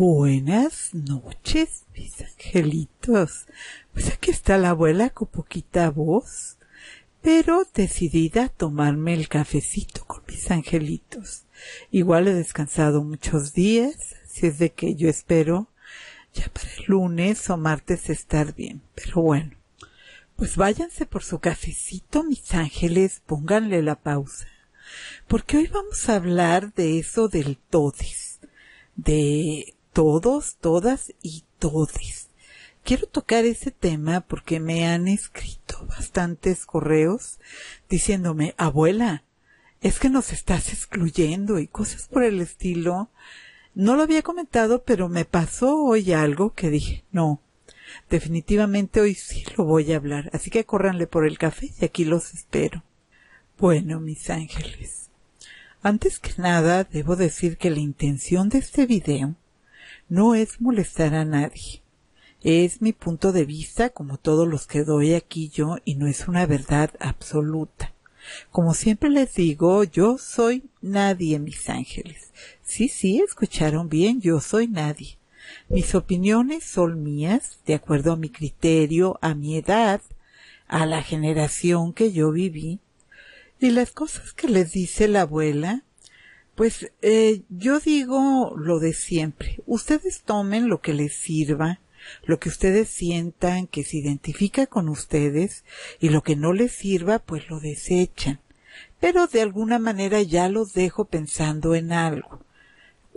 Buenas noches, mis angelitos. Pues aquí está la abuela con poquita voz, pero decidida a tomarme el cafecito con mis angelitos. Igual he descansado muchos días, si es de que yo espero ya para el lunes o martes estar bien. Pero bueno, pues váyanse por su cafecito, mis ángeles, pónganle la pausa. Porque hoy vamos a hablar de eso del todes, de todos, todas y todes. Quiero tocar ese tema porque me han escrito bastantes correos diciéndome, abuela, es que nos estás excluyendo y cosas por el estilo. No lo había comentado, pero me pasó hoy algo que dije, no, definitivamente hoy sí lo voy a hablar, así que córranle por el café y aquí los espero. Bueno, mis ángeles, antes que nada debo decir que la intención de este video no es molestar a nadie. Es mi punto de vista, como todos los que doy aquí yo, y no es una verdad absoluta. Como siempre les digo, yo soy nadie, mis ángeles. Sí, sí, escucharon bien, yo soy nadie. Mis opiniones son mías, de acuerdo a mi criterio, a mi edad, a la generación que yo viví, y las cosas que les dice la abuela, pues eh, yo digo lo de siempre. Ustedes tomen lo que les sirva, lo que ustedes sientan que se identifica con ustedes y lo que no les sirva, pues lo desechan. Pero de alguna manera ya los dejo pensando en algo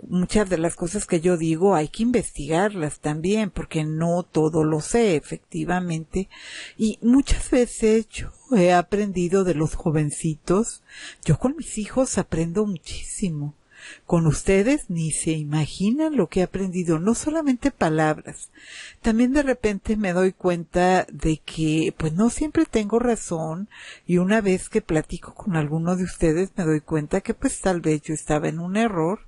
muchas de las cosas que yo digo hay que investigarlas también, porque no todo lo sé, efectivamente. Y muchas veces yo he aprendido de los jovencitos. Yo con mis hijos aprendo muchísimo. Con ustedes ni se imaginan lo que he aprendido, no solamente palabras. También de repente me doy cuenta de que pues no siempre tengo razón y una vez que platico con alguno de ustedes me doy cuenta que pues tal vez yo estaba en un error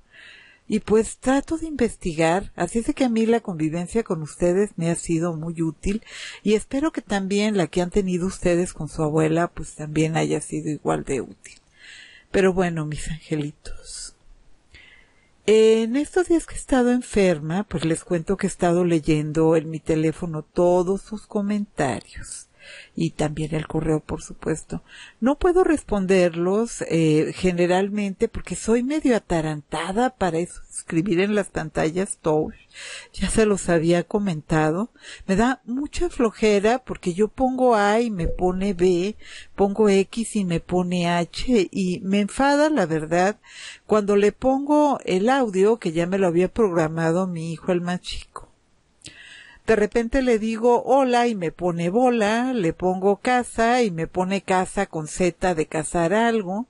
y pues trato de investigar, así es de que a mí la convivencia con ustedes me ha sido muy útil y espero que también la que han tenido ustedes con su abuela pues también haya sido igual de útil. Pero bueno, mis angelitos. En estos días que he estado enferma, pues les cuento que he estado leyendo en mi teléfono todos sus comentarios y también el correo, por supuesto. No puedo responderlos eh, generalmente porque soy medio atarantada para escribir en las pantallas touch. Ya se los había comentado. Me da mucha flojera porque yo pongo A y me pone B, pongo X y me pone H y me enfada la verdad cuando le pongo el audio que ya me lo había programado mi hijo el más chico de repente le digo hola y me pone bola, le pongo casa y me pone casa con Z de cazar algo,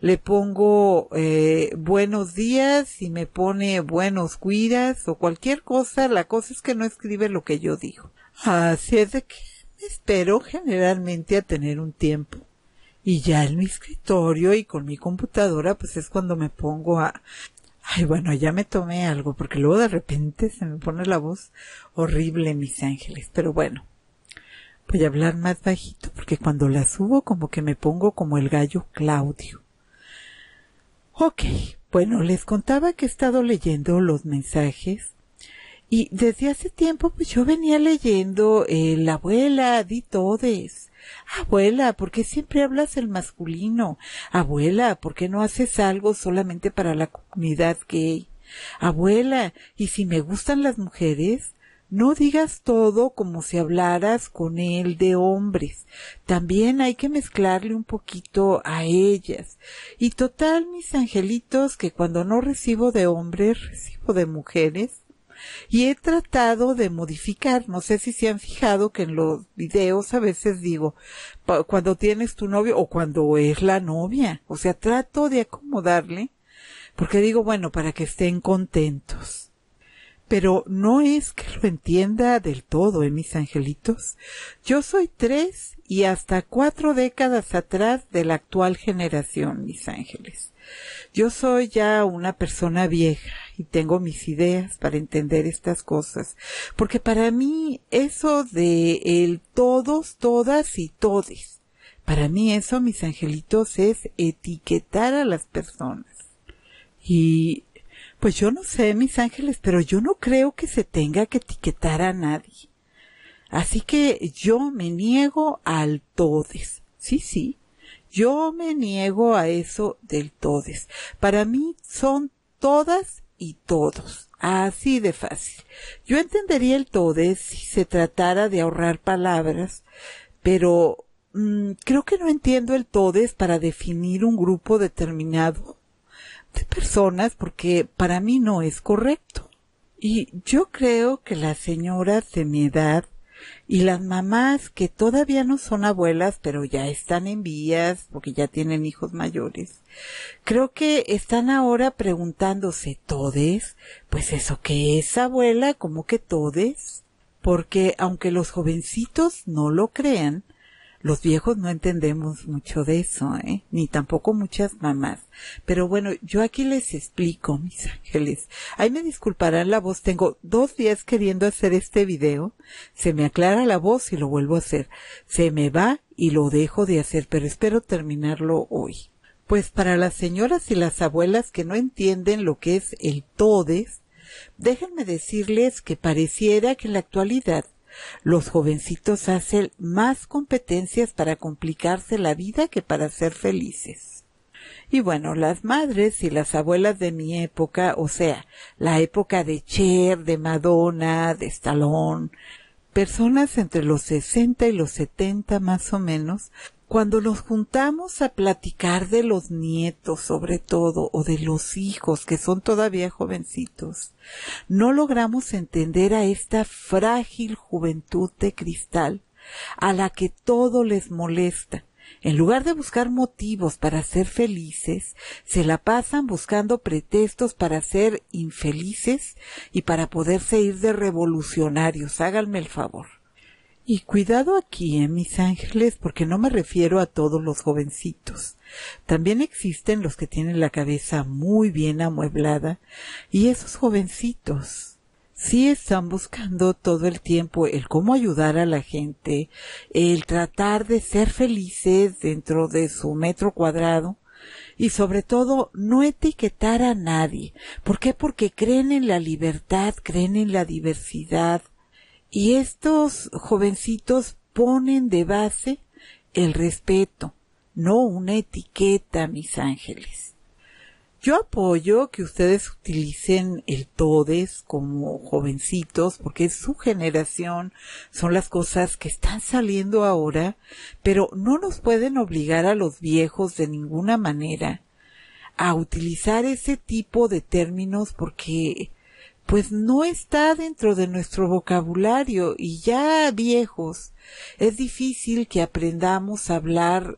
le pongo eh, buenos días y me pone buenos cuidas o cualquier cosa, la cosa es que no escribe lo que yo digo. Así es de que me espero generalmente a tener un tiempo. Y ya en mi escritorio y con mi computadora, pues es cuando me pongo a ay, bueno, ya me tomé algo, porque luego de repente se me pone la voz horrible, mis ángeles. Pero bueno, voy a hablar más bajito, porque cuando la subo como que me pongo como el gallo Claudio. Ok, bueno, les contaba que he estado leyendo los mensajes y desde hace tiempo pues yo venía leyendo eh, La abuela, di todes, Abuela, ¿por qué siempre hablas el masculino? Abuela, ¿por qué no haces algo solamente para la comunidad gay? Abuela, ¿y si me gustan las mujeres? No digas todo como si hablaras con él de hombres. También hay que mezclarle un poquito a ellas. Y total, mis angelitos, que cuando no recibo de hombres, recibo de mujeres y he tratado de modificar. No sé si se han fijado que en los videos a veces digo, cuando tienes tu novio o cuando es la novia, o sea, trato de acomodarle, porque digo, bueno, para que estén contentos pero no es que lo entienda del todo, ¿eh, mis angelitos? Yo soy tres y hasta cuatro décadas atrás de la actual generación, mis ángeles. Yo soy ya una persona vieja y tengo mis ideas para entender estas cosas, porque para mí eso de el todos, todas y todes, para mí eso, mis angelitos, es etiquetar a las personas. Y pues yo no sé, mis ángeles, pero yo no creo que se tenga que etiquetar a nadie. Así que yo me niego al todes. Sí, sí. Yo me niego a eso del todes. Para mí son todas y todos. Así de fácil. Yo entendería el todes si se tratara de ahorrar palabras, pero mm, creo que no entiendo el todes para definir un grupo determinado de personas porque para mí no es correcto. Y yo creo que las señoras de mi edad y las mamás que todavía no son abuelas, pero ya están en vías, porque ya tienen hijos mayores, creo que están ahora preguntándose, ¿todes? Pues eso que es abuela, como que todes? Porque aunque los jovencitos no lo crean, los viejos no entendemos mucho de eso, ¿eh? ni tampoco muchas mamás. Pero bueno, yo aquí les explico, mis ángeles. Ahí me disculparán la voz, tengo dos días queriendo hacer este video. Se me aclara la voz y lo vuelvo a hacer. Se me va y lo dejo de hacer, pero espero terminarlo hoy. Pues para las señoras y las abuelas que no entienden lo que es el todes, déjenme decirles que pareciera que en la actualidad los jovencitos hacen más competencias para complicarse la vida que para ser felices. Y bueno, las madres y las abuelas de mi época, o sea, la época de Cher, de Madonna, de Stallone, personas entre los sesenta y los setenta más o menos, cuando nos juntamos a platicar de los nietos sobre todo o de los hijos que son todavía jovencitos, no logramos entender a esta frágil juventud de cristal a la que todo les molesta. En lugar de buscar motivos para ser felices, se la pasan buscando pretextos para ser infelices y para poderse ir de revolucionarios. Háganme el favor. Y cuidado aquí, eh, mis ángeles, porque no me refiero a todos los jovencitos. También existen los que tienen la cabeza muy bien amueblada y esos jovencitos sí están buscando todo el tiempo el cómo ayudar a la gente, el tratar de ser felices dentro de su metro cuadrado y sobre todo no etiquetar a nadie. ¿Por qué? Porque creen en la libertad, creen en la diversidad, y estos jovencitos ponen de base el respeto, no una etiqueta, mis ángeles. Yo apoyo que ustedes utilicen el todes como jovencitos, porque es su generación, son las cosas que están saliendo ahora, pero no nos pueden obligar a los viejos de ninguna manera a utilizar ese tipo de términos porque pues no está dentro de nuestro vocabulario y ya viejos es difícil que aprendamos a hablar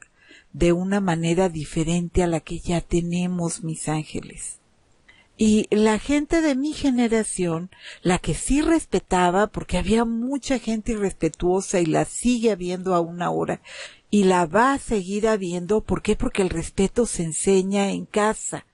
de una manera diferente a la que ya tenemos, mis ángeles. Y la gente de mi generación, la que sí respetaba, porque había mucha gente irrespetuosa y la sigue habiendo aún ahora, y la va a seguir habiendo, ¿por Porque el respeto se enseña en casa.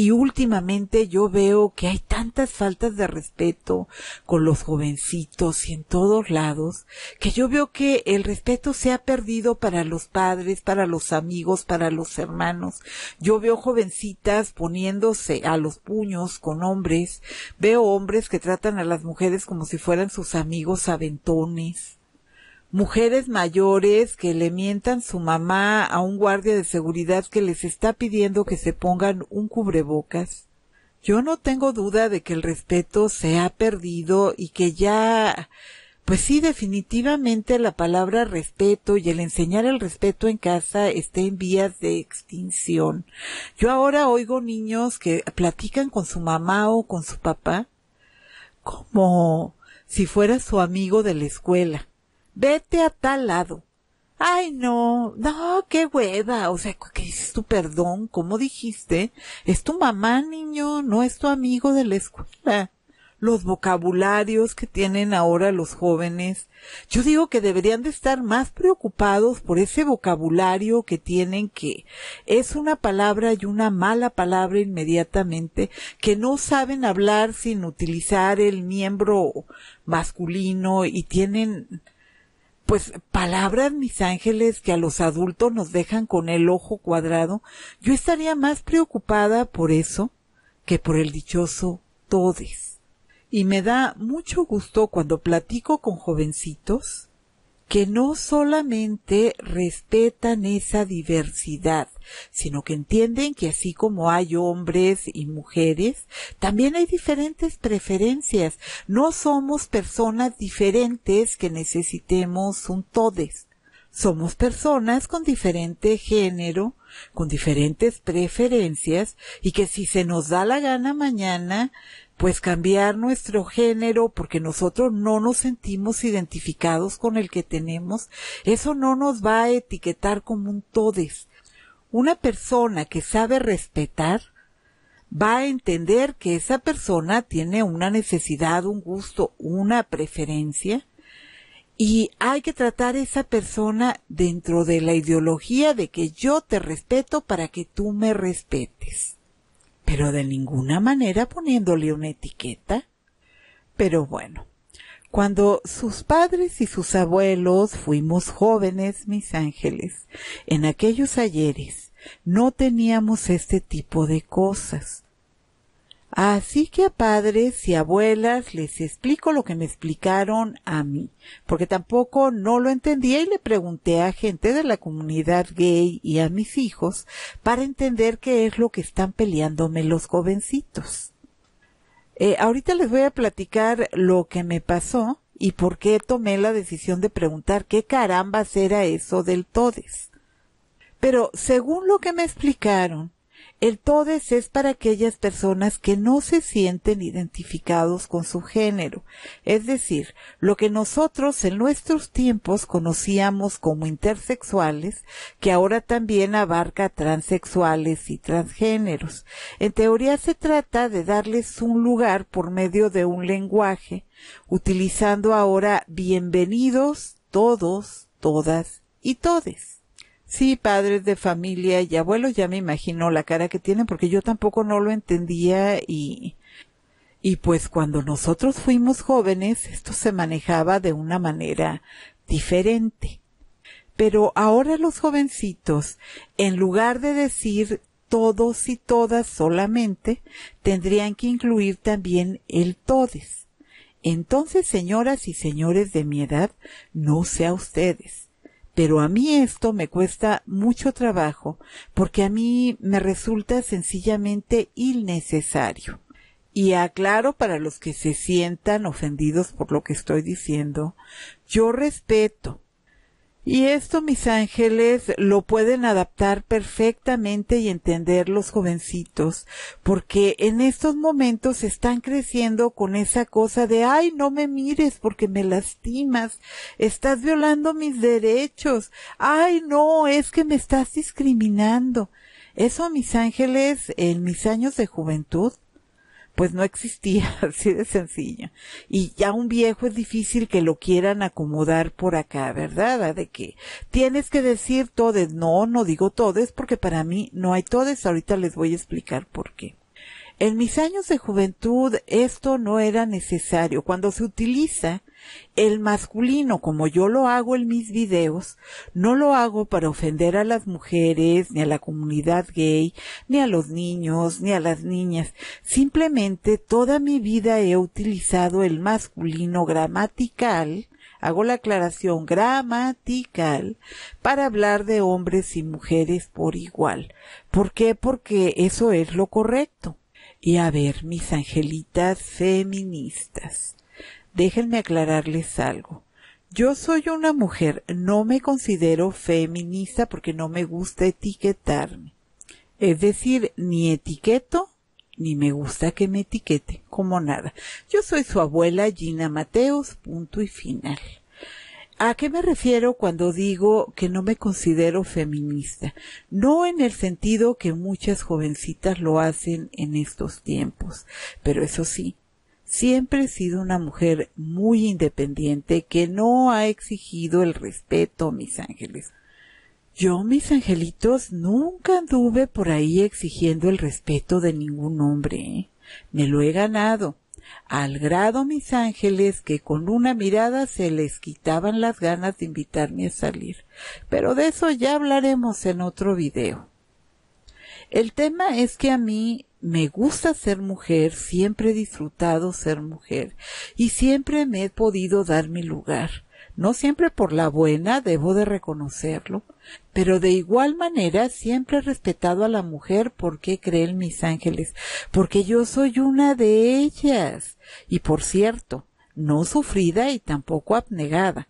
Y últimamente yo veo que hay tantas faltas de respeto con los jovencitos y en todos lados, que yo veo que el respeto se ha perdido para los padres, para los amigos, para los hermanos. Yo veo jovencitas poniéndose a los puños con hombres, veo hombres que tratan a las mujeres como si fueran sus amigos aventones mujeres mayores que le mientan su mamá a un guardia de seguridad que les está pidiendo que se pongan un cubrebocas. Yo no tengo duda de que el respeto se ha perdido y que ya pues sí, definitivamente la palabra respeto y el enseñar el respeto en casa está en vías de extinción. Yo ahora oigo niños que platican con su mamá o con su papá como si fuera su amigo de la escuela vete a tal lado. Ay, no, no, qué hueva. O sea, ¿qué es tu perdón? ¿Cómo dijiste? Es tu mamá, niño, no es tu amigo de la escuela. Los vocabularios que tienen ahora los jóvenes. Yo digo que deberían de estar más preocupados por ese vocabulario que tienen que es una palabra y una mala palabra inmediatamente, que no saben hablar sin utilizar el miembro masculino y tienen pues palabras, mis ángeles, que a los adultos nos dejan con el ojo cuadrado, yo estaría más preocupada por eso que por el dichoso todes. Y me da mucho gusto cuando platico con jovencitos que no solamente respetan esa diversidad, sino que entienden que así como hay hombres y mujeres, también hay diferentes preferencias. No somos personas diferentes que necesitemos un todes. Somos personas con diferente género, con diferentes preferencias y que si se nos da la gana mañana pues cambiar nuestro género porque nosotros no nos sentimos identificados con el que tenemos, eso no nos va a etiquetar como un todes. Una persona que sabe respetar va a entender que esa persona tiene una necesidad, un gusto, una preferencia y hay que tratar a esa persona dentro de la ideología de que yo te respeto para que tú me respetes pero de ninguna manera poniéndole una etiqueta. Pero bueno, cuando sus padres y sus abuelos fuimos jóvenes, mis ángeles, en aquellos ayeres no teníamos este tipo de cosas. Así que a padres y abuelas les explico lo que me explicaron a mí, porque tampoco no lo entendía y le pregunté a gente de la comunidad gay y a mis hijos para entender qué es lo que están peleándome los jovencitos. Eh, ahorita les voy a platicar lo que me pasó y por qué tomé la decisión de preguntar qué caramba era eso del todes. Pero según lo que me explicaron, el todes es para aquellas personas que no se sienten identificados con su género, es decir, lo que nosotros en nuestros tiempos conocíamos como intersexuales, que ahora también abarca transexuales y transgéneros. En teoría se trata de darles un lugar por medio de un lenguaje, utilizando ahora bienvenidos todos, todas y todes. Sí, padres de familia y abuelos, ya me imagino la cara que tienen porque yo tampoco no lo entendía y, y pues cuando nosotros fuimos jóvenes esto se manejaba de una manera diferente. Pero ahora los jovencitos, en lugar de decir todos y todas solamente, tendrían que incluir también el todes. Entonces, señoras y señores de mi edad, no sea ustedes pero a mí esto me cuesta mucho trabajo porque a mí me resulta sencillamente innecesario. Y aclaro para los que se sientan ofendidos por lo que estoy diciendo, yo respeto y esto, mis ángeles, lo pueden adaptar perfectamente y entender los jovencitos, porque en estos momentos están creciendo con esa cosa de, ay, no me mires porque me lastimas, estás violando mis derechos, ay, no, es que me estás discriminando. Eso, mis ángeles, en mis años de juventud, pues no existía, así de sencillo. Y ya un viejo es difícil que lo quieran acomodar por acá, ¿verdad? Ah, de que tienes que decir todes. No, no digo todes porque para mí no hay todes. Ahorita les voy a explicar por qué. En mis años de juventud esto no era necesario. Cuando se utiliza el masculino, como yo lo hago en mis videos, no lo hago para ofender a las mujeres, ni a la comunidad gay, ni a los niños, ni a las niñas. Simplemente toda mi vida he utilizado el masculino gramatical, hago la aclaración gramatical para hablar de hombres y mujeres por igual. ¿Por qué? Porque eso es lo correcto. Y a ver, mis angelitas feministas, déjenme aclararles algo. Yo soy una mujer, no me considero feminista porque no me gusta etiquetarme. Es decir, ni etiqueto, ni me gusta que me etiquete, como nada. Yo soy su abuela Gina Mateos, punto y final. ¿A qué me refiero cuando digo que no me considero feminista? No en el sentido que muchas jovencitas lo hacen en estos tiempos, pero eso sí, Siempre he sido una mujer muy independiente que no ha exigido el respeto, mis ángeles. Yo, mis angelitos, nunca anduve por ahí exigiendo el respeto de ningún hombre. ¿eh? Me lo he ganado. Al grado, mis ángeles, que con una mirada se les quitaban las ganas de invitarme a salir. Pero de eso ya hablaremos en otro video. El tema es que a mí me gusta ser mujer, siempre he disfrutado ser mujer y siempre me he podido dar mi lugar. No siempre por la buena, debo de reconocerlo, pero de igual manera siempre he respetado a la mujer porque creen mis ángeles, porque yo soy una de ellas y por cierto, no sufrida y tampoco abnegada.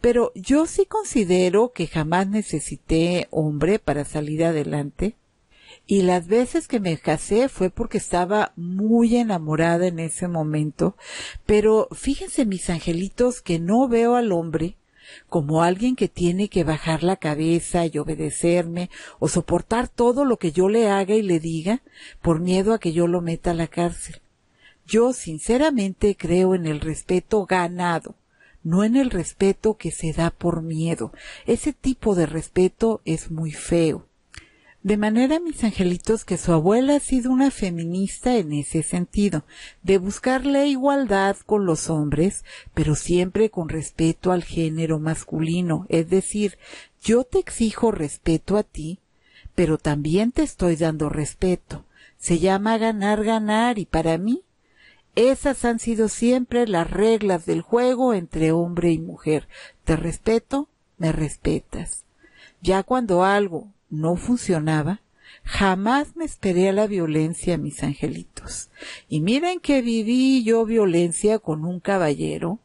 Pero yo sí considero que jamás necesité hombre para salir adelante, y las veces que me casé fue porque estaba muy enamorada en ese momento. Pero fíjense mis angelitos que no veo al hombre como alguien que tiene que bajar la cabeza y obedecerme o soportar todo lo que yo le haga y le diga por miedo a que yo lo meta a la cárcel. Yo sinceramente creo en el respeto ganado, no en el respeto que se da por miedo. Ese tipo de respeto es muy feo. De manera, mis angelitos, que su abuela ha sido una feminista en ese sentido, de buscarle igualdad con los hombres, pero siempre con respeto al género masculino. Es decir, yo te exijo respeto a ti, pero también te estoy dando respeto. Se llama ganar, ganar, y para mí esas han sido siempre las reglas del juego entre hombre y mujer. Te respeto, me respetas. Ya cuando algo no funcionaba, jamás me esperé a la violencia, mis angelitos. Y miren que viví yo violencia con un caballero,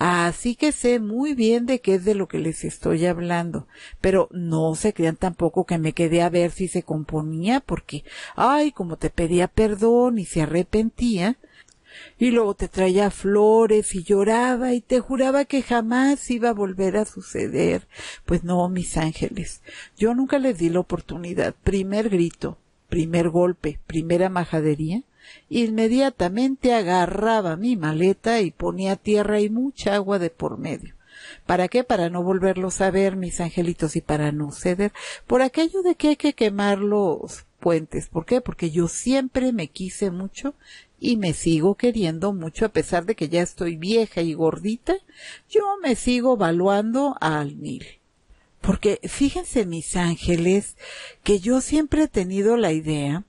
Así que sé muy bien de qué es de lo que les estoy hablando, pero no se crean tampoco que me quedé a ver si se componía porque, ay, como te pedía perdón y se arrepentía, y luego te traía flores y lloraba y te juraba que jamás iba a volver a suceder. Pues no, mis ángeles, yo nunca les di la oportunidad. Primer grito, primer golpe, primera majadería. Inmediatamente agarraba mi maleta y ponía tierra y mucha agua de por medio. ¿Para qué? Para no volverlos a ver, mis angelitos, y para no ceder. Por aquello de que hay que quemar los puentes. ¿Por qué? Porque yo siempre me quise mucho y me sigo queriendo mucho a pesar de que ya estoy vieja y gordita, yo me sigo valuando al mil. Porque fíjense mis ángeles que yo siempre he tenido la idea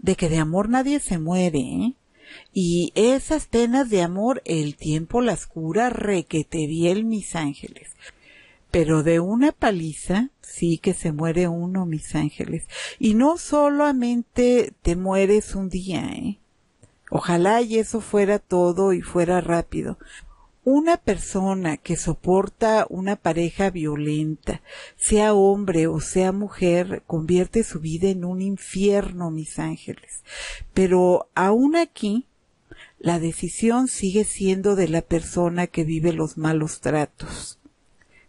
de que de amor nadie se muere, ¿eh? Y esas penas de amor el tiempo las cura requete bien mis ángeles. Pero de una paliza sí que se muere uno, mis ángeles. Y no solamente te mueres un día, ¿eh? Ojalá y eso fuera todo y fuera rápido. Una persona que soporta una pareja violenta, sea hombre o sea mujer, convierte su vida en un infierno, mis ángeles. Pero aún aquí, la decisión sigue siendo de la persona que vive los malos tratos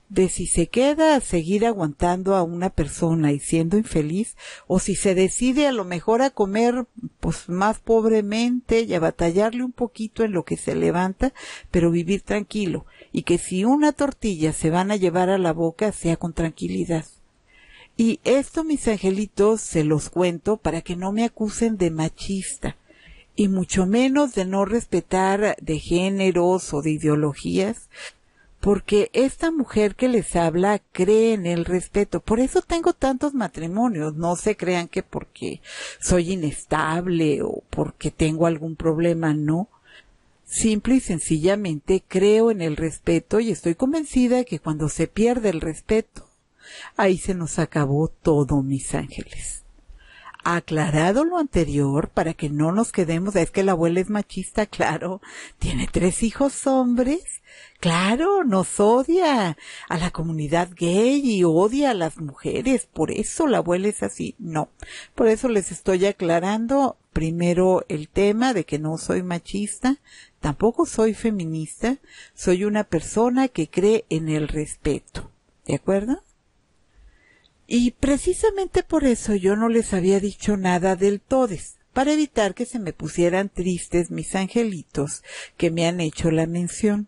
de si se queda a seguir aguantando a una persona y siendo infeliz, o si se decide a lo mejor a comer pues más pobremente y a batallarle un poquito en lo que se levanta, pero vivir tranquilo, y que si una tortilla se van a llevar a la boca sea con tranquilidad. Y esto, mis angelitos, se los cuento para que no me acusen de machista y mucho menos de no respetar de géneros o de ideologías, porque esta mujer que les habla cree en el respeto. Por eso tengo tantos matrimonios. No se crean que porque soy inestable o porque tengo algún problema, no. Simple y sencillamente creo en el respeto y estoy convencida que cuando se pierde el respeto, ahí se nos acabó todo, mis ángeles aclarado lo anterior para que no nos quedemos, es que la abuela es machista, claro, tiene tres hijos hombres, claro, nos odia a la comunidad gay y odia a las mujeres, por eso la abuela es así, no, por eso les estoy aclarando primero el tema de que no soy machista, tampoco soy feminista, soy una persona que cree en el respeto, ¿de acuerdo? Y precisamente por eso yo no les había dicho nada del todes, para evitar que se me pusieran tristes mis angelitos que me han hecho la mención.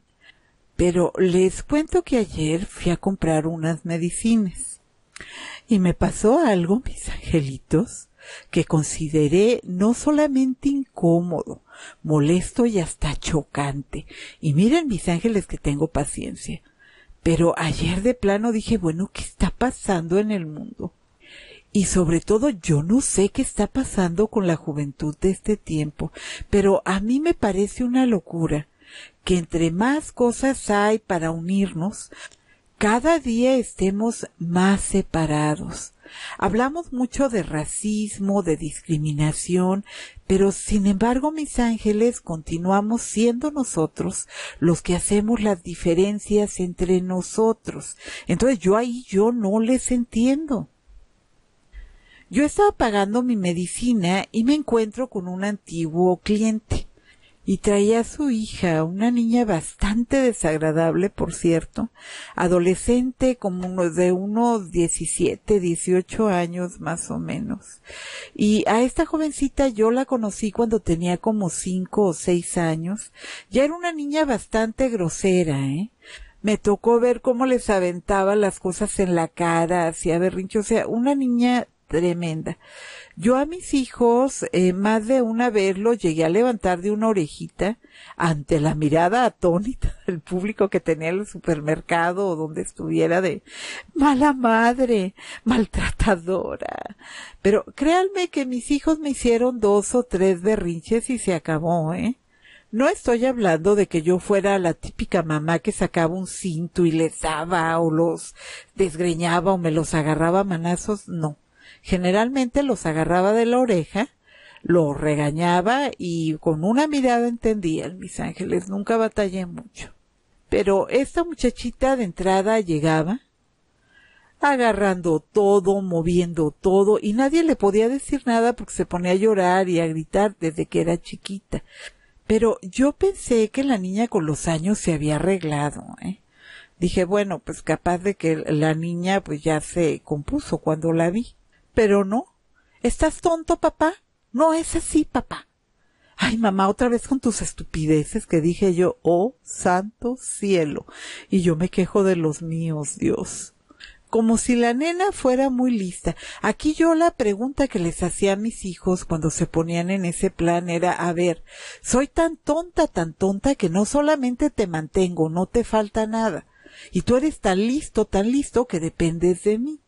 Pero les cuento que ayer fui a comprar unas medicinas. Y me pasó algo, mis angelitos, que consideré no solamente incómodo, molesto y hasta chocante. Y miren mis ángeles que tengo paciencia. Pero ayer de plano dije, bueno, ¿qué está pasando en el mundo? Y sobre todo yo no sé qué está pasando con la juventud de este tiempo, pero a mí me parece una locura que entre más cosas hay para unirnos, cada día estemos más separados. Hablamos mucho de racismo, de discriminación, pero sin embargo, mis ángeles, continuamos siendo nosotros los que hacemos las diferencias entre nosotros. Entonces yo ahí yo no les entiendo. Yo estaba pagando mi medicina y me encuentro con un antiguo cliente y traía a su hija, una niña bastante desagradable, por cierto, adolescente como de unos 17, 18 años más o menos. Y a esta jovencita yo la conocí cuando tenía como 5 o 6 años. Ya era una niña bastante grosera, ¿eh? me tocó ver cómo les aventaba las cosas en la cara, hacía berrinche, o sea, una niña tremenda. Yo a mis hijos, eh, más de una vez los llegué a levantar de una orejita ante la mirada atónita del público que tenía en el supermercado o donde estuviera de mala madre, maltratadora. Pero créanme que mis hijos me hicieron dos o tres berrinches y se acabó, ¿eh? No estoy hablando de que yo fuera la típica mamá que sacaba un cinto y les daba o los desgreñaba o me los agarraba a manazos, no Generalmente los agarraba de la oreja, los regañaba y con una mirada entendía. mis ángeles, nunca batallé mucho. Pero esta muchachita de entrada llegaba, agarrando todo, moviendo todo, y nadie le podía decir nada porque se ponía a llorar y a gritar desde que era chiquita. Pero yo pensé que la niña con los años se había arreglado, ¿eh? Dije, bueno, pues capaz de que la niña pues ya se compuso cuando la vi pero no. ¿Estás tonto, papá? No es así, papá. Ay, mamá, otra vez con tus estupideces que dije yo, oh santo cielo. Y yo me quejo de los míos, Dios. Como si la nena fuera muy lista. Aquí yo la pregunta que les hacía a mis hijos cuando se ponían en ese plan era, a ver, soy tan tonta, tan tonta que no solamente te mantengo, no te falta nada. Y tú eres tan listo, tan listo que dependes de mí.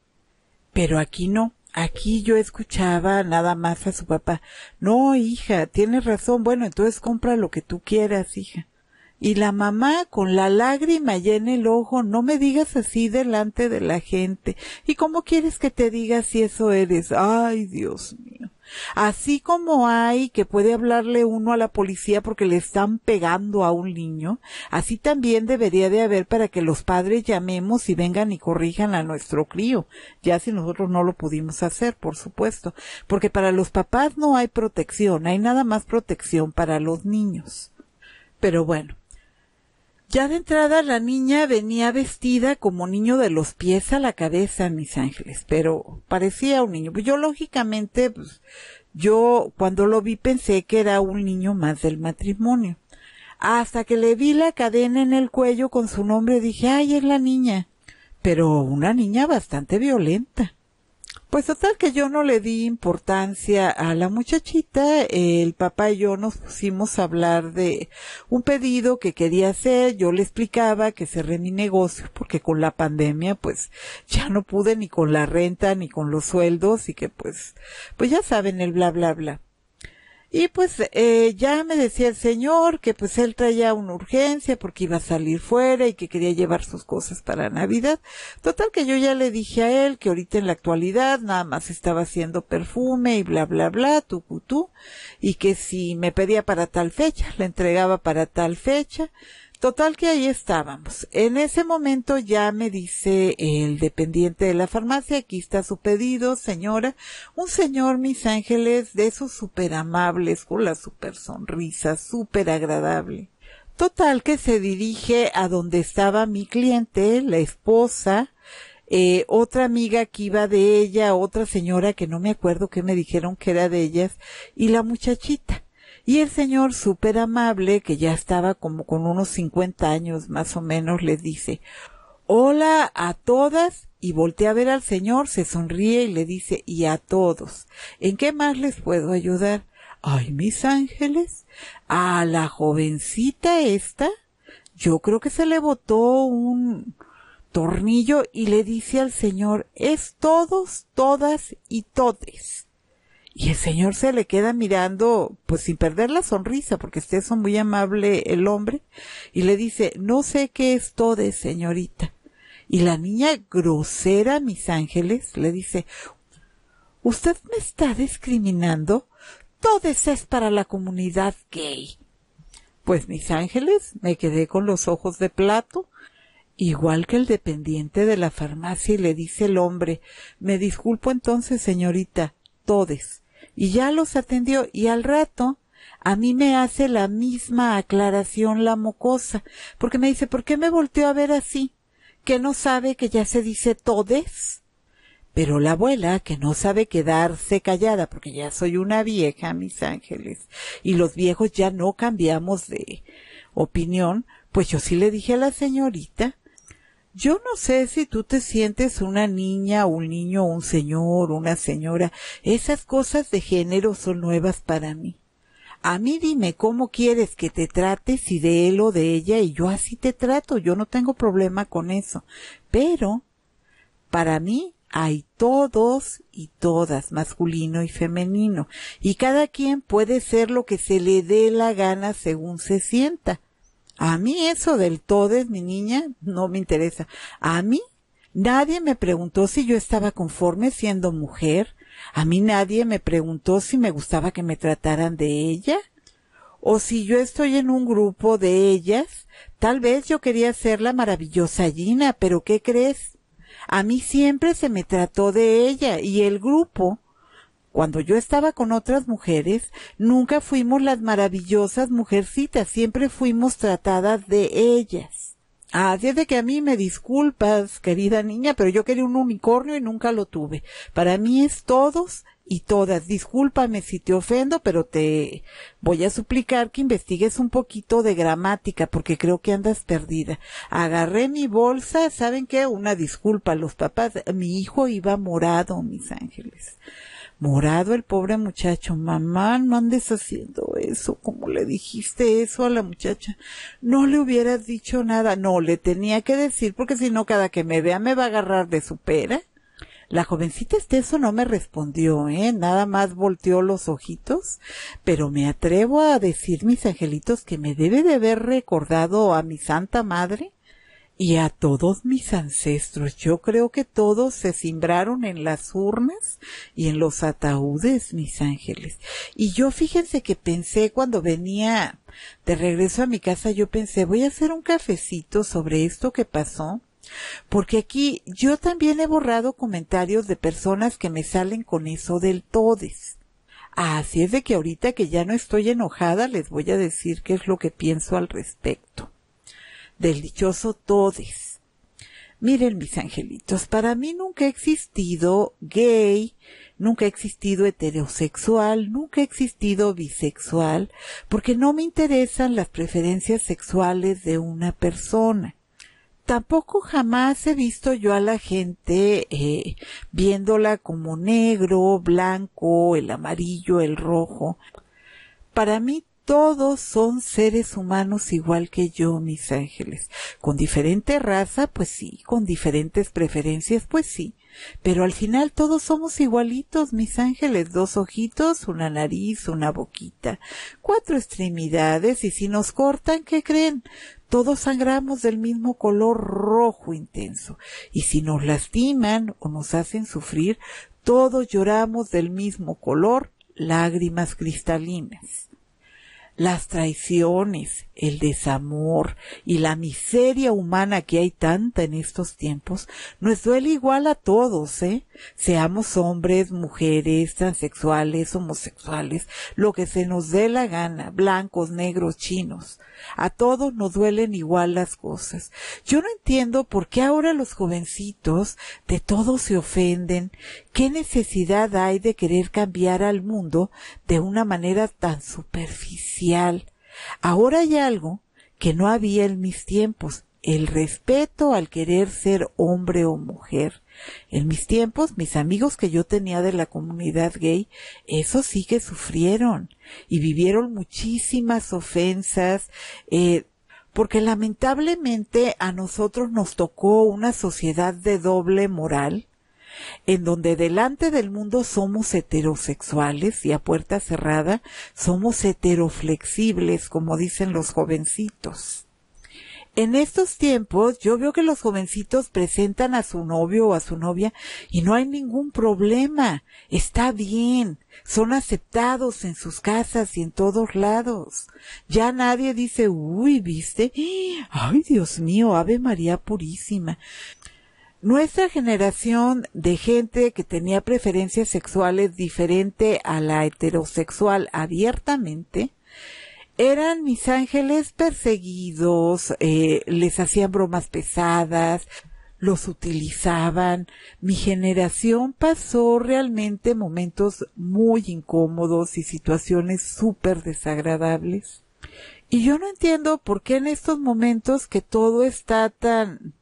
Pero aquí no. Aquí yo escuchaba nada más a su papá, no, hija, tienes razón, bueno, entonces compra lo que tú quieras, hija. Y la mamá con la lágrima ya en el ojo, no me digas así delante de la gente. ¿Y cómo quieres que te diga si eso eres? Ay, Dios mío. Así como hay que puede hablarle uno a la policía porque le están pegando a un niño, así también debería de haber para que los padres llamemos y vengan y corrijan a nuestro crío, ya si nosotros no lo pudimos hacer, por supuesto, porque para los papás no hay protección, hay nada más protección para los niños. Pero bueno, ya de entrada la niña venía vestida como niño de los pies a la cabeza, mis ángeles, pero parecía un niño. Yo lógicamente, pues, yo cuando lo vi pensé que era un niño más del matrimonio. Hasta que le vi la cadena en el cuello con su nombre dije, ay, es la niña. Pero una niña bastante violenta. Pues total que yo no le di importancia a la muchachita, el papá y yo nos pusimos a hablar de un pedido que quería hacer, yo le explicaba que cerré mi negocio porque con la pandemia pues ya no pude ni con la renta ni con los sueldos y que pues, pues ya saben el bla bla bla. Y pues eh, ya me decía el señor que pues él traía una urgencia porque iba a salir fuera y que quería llevar sus cosas para Navidad. Total que yo ya le dije a él que ahorita en la actualidad nada más estaba haciendo perfume y bla bla bla, tu y que si me pedía para tal fecha, le entregaba para tal fecha. Total que ahí estábamos. En ese momento ya me dice el dependiente de la farmacia, aquí está su pedido, señora. Un señor, mis ángeles, de esos súper amables, con la súper sonrisa, súper agradable. Total que se dirige a donde estaba mi cliente, la esposa, eh, otra amiga que iba de ella, otra señora que no me acuerdo que me dijeron que era de ellas, y la muchachita. Y el señor, súper amable, que ya estaba como con unos cincuenta años más o menos, le dice, hola a todas y voltea a ver al señor, se sonríe y le dice, y a todos, ¿en qué más les puedo ayudar? Ay, mis ángeles, a la jovencita esta, yo creo que se le botó un tornillo y le dice al señor, es todos, todas y todes. Y el señor se le queda mirando, pues sin perder la sonrisa, porque usted es muy amable el hombre, y le dice, no sé qué es todes, señorita. Y la niña grosera, mis ángeles, le dice, ¿usted me está discriminando? Todes es para la comunidad gay. Pues mis ángeles, me quedé con los ojos de plato, igual que el dependiente de la farmacia, y le dice el hombre, me disculpo entonces, señorita, todes y ya los atendió y al rato a mí me hace la misma aclaración la mocosa, porque me dice, ¿por qué me volteó a ver así? Que no sabe que ya se dice todes. Pero la abuela, que no sabe quedarse callada, porque ya soy una vieja, mis ángeles, y los viejos ya no cambiamos de opinión, pues yo sí le dije a la señorita yo no sé si tú te sientes una niña, un niño, un señor, una señora. Esas cosas de género son nuevas para mí. A mí dime cómo quieres que te trates si de él o de ella, y yo así te trato, yo no tengo problema con eso. Pero, para mí hay todos y todas, masculino y femenino, y cada quien puede ser lo que se le dé la gana según se sienta. A mí eso del todes, mi niña, no me interesa. A mí nadie me preguntó si yo estaba conforme siendo mujer. A mí nadie me preguntó si me gustaba que me trataran de ella. O si yo estoy en un grupo de ellas, tal vez yo quería ser la maravillosa Gina, pero ¿qué crees? A mí siempre se me trató de ella y el grupo cuando yo estaba con otras mujeres, nunca fuimos las maravillosas mujercitas, siempre fuimos tratadas de ellas. Así es de que a mí me disculpas, querida niña, pero yo quería un unicornio y nunca lo tuve. Para mí es todos y todas. Discúlpame si te ofendo, pero te voy a suplicar que investigues un poquito de gramática porque creo que andas perdida. Agarré mi bolsa, ¿saben qué? Una disculpa a los papás. Mi hijo iba morado, mis ángeles morado el pobre muchacho. Mamá, no andes haciendo eso, como le dijiste eso a la muchacha. No le hubieras dicho nada. No, le tenía que decir porque si no cada que me vea me va a agarrar de su pera. La jovencita Esteso no me respondió, ¿eh? Nada más volteó los ojitos, pero me atrevo a decir, mis angelitos, que me debe de haber recordado a mi santa madre y a todos mis ancestros. Yo creo que todos se cimbraron en las urnas y en los ataúdes, mis ángeles. Y yo fíjense que pensé cuando venía de regreso a mi casa, yo pensé, voy a hacer un cafecito sobre esto que pasó. Porque aquí yo también he borrado comentarios de personas que me salen con eso del todes. Así es de que ahorita que ya no estoy enojada les voy a decir qué es lo que pienso al respecto del dichoso todes. Miren mis angelitos, para mí nunca ha existido gay, nunca ha existido heterosexual, nunca ha existido bisexual, porque no me interesan las preferencias sexuales de una persona. Tampoco jamás he visto yo a la gente eh, viéndola como negro, blanco, el amarillo, el rojo. Para mí todos son seres humanos igual que yo, mis ángeles. Con diferente raza, pues sí, con diferentes preferencias, pues sí. Pero al final todos somos igualitos, mis ángeles. Dos ojitos, una nariz, una boquita, cuatro extremidades y si nos cortan, ¿qué creen? Todos sangramos del mismo color rojo intenso. Y si nos lastiman o nos hacen sufrir, todos lloramos del mismo color, lágrimas cristalinas las traiciones, el desamor y la miseria humana que hay tanta en estos tiempos, nos duele igual a todos, ¿eh? Seamos hombres, mujeres, transexuales, homosexuales, lo que se nos dé la gana, blancos, negros, chinos. A todos nos duelen igual las cosas. Yo no entiendo por qué ahora los jovencitos de todos se ofenden, ¿Qué necesidad hay de querer cambiar al mundo de una manera tan superficial? Ahora hay algo que no había en mis tiempos, el respeto al querer ser hombre o mujer. En mis tiempos, mis amigos que yo tenía de la comunidad gay, eso sí que sufrieron y vivieron muchísimas ofensas, eh, porque lamentablemente a nosotros nos tocó una sociedad de doble moral, en donde delante del mundo somos heterosexuales y a puerta cerrada somos heteroflexibles, como dicen los jovencitos. En estos tiempos yo veo que los jovencitos presentan a su novio o a su novia y no hay ningún problema. Está bien. Son aceptados en sus casas y en todos lados. Ya nadie dice, uy, viste, ¡Ah! ay Dios mío, Ave María Purísima. Nuestra generación de gente que tenía preferencias sexuales diferente a la heterosexual abiertamente, eran mis ángeles perseguidos, eh, les hacían bromas pesadas, los utilizaban. Mi generación pasó realmente momentos muy incómodos y situaciones súper desagradables. Y yo no entiendo por qué en estos momentos que todo está tan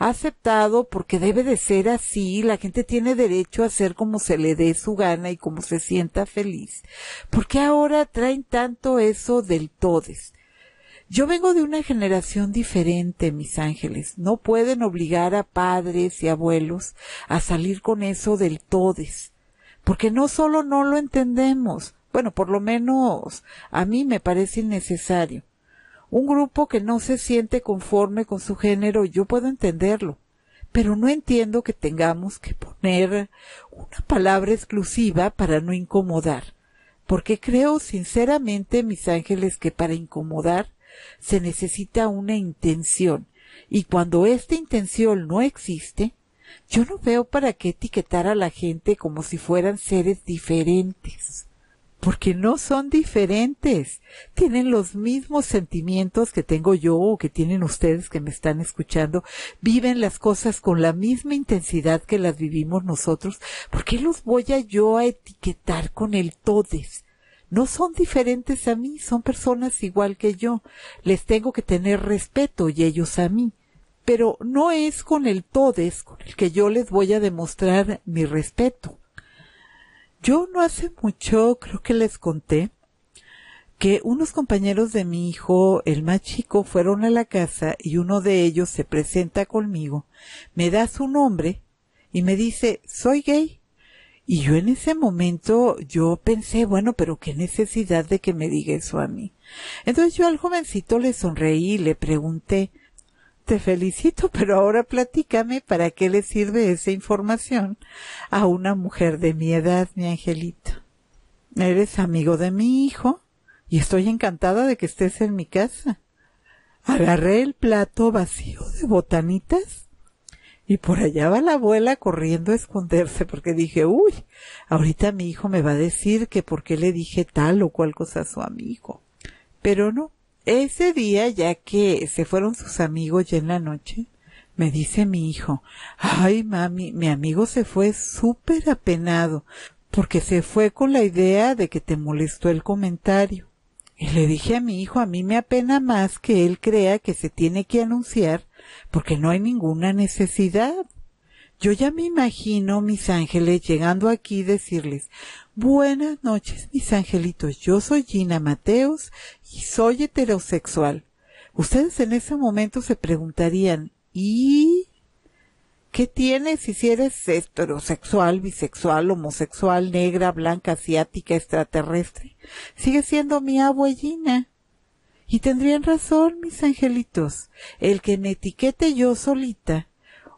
aceptado porque debe de ser así, la gente tiene derecho a hacer como se le dé su gana y como se sienta feliz. ¿Por qué ahora traen tanto eso del todes? Yo vengo de una generación diferente, mis ángeles. No pueden obligar a padres y abuelos a salir con eso del todes, porque no solo no lo entendemos, bueno, por lo menos a mí me parece innecesario. Un grupo que no se siente conforme con su género, yo puedo entenderlo, pero no entiendo que tengamos que poner una palabra exclusiva para no incomodar, porque creo sinceramente, mis ángeles, que para incomodar se necesita una intención, y cuando esta intención no existe, yo no veo para qué etiquetar a la gente como si fueran seres diferentes porque no son diferentes. Tienen los mismos sentimientos que tengo yo o que tienen ustedes que me están escuchando. Viven las cosas con la misma intensidad que las vivimos nosotros. ¿Por qué los voy a yo a etiquetar con el todes? No son diferentes a mí, son personas igual que yo. Les tengo que tener respeto y ellos a mí pero no es con el todes con el que yo les voy a demostrar mi respeto. Yo no hace mucho, creo que les conté, que unos compañeros de mi hijo, el más chico, fueron a la casa y uno de ellos se presenta conmigo, me da su nombre y me dice, soy gay. Y yo en ese momento, yo pensé, bueno, pero qué necesidad de que me diga eso a mí. Entonces yo al jovencito le sonreí y le pregunté, te felicito, pero ahora platícame para qué le sirve esa información a una mujer de mi edad, mi angelito. Eres amigo de mi hijo y estoy encantada de que estés en mi casa. Agarré el plato vacío de botanitas y por allá va la abuela corriendo a esconderse porque dije, uy, ahorita mi hijo me va a decir que por qué le dije tal o cual cosa a su amigo. Pero no, ese día, ya que se fueron sus amigos ya en la noche, me dice mi hijo, ay mami, mi amigo se fue súper apenado, porque se fue con la idea de que te molestó el comentario. Y le dije a mi hijo, a mí me apena más que él crea que se tiene que anunciar, porque no hay ninguna necesidad. Yo ya me imagino mis ángeles llegando aquí decirles, Buenas noches, mis angelitos. Yo soy Gina Mateos y soy heterosexual. Ustedes en ese momento se preguntarían, ¿y qué tienes si eres heterosexual, bisexual, homosexual, negra, blanca, asiática, extraterrestre? Sigue siendo mi abuelina. Y tendrían razón, mis angelitos. El que me etiquete yo solita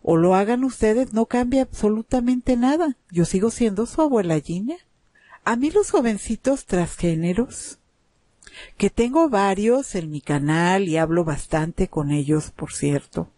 o lo hagan ustedes no cambia absolutamente nada. Yo sigo siendo su abuela Gina. A mí los jovencitos transgéneros, que tengo varios en mi canal y hablo bastante con ellos, por cierto,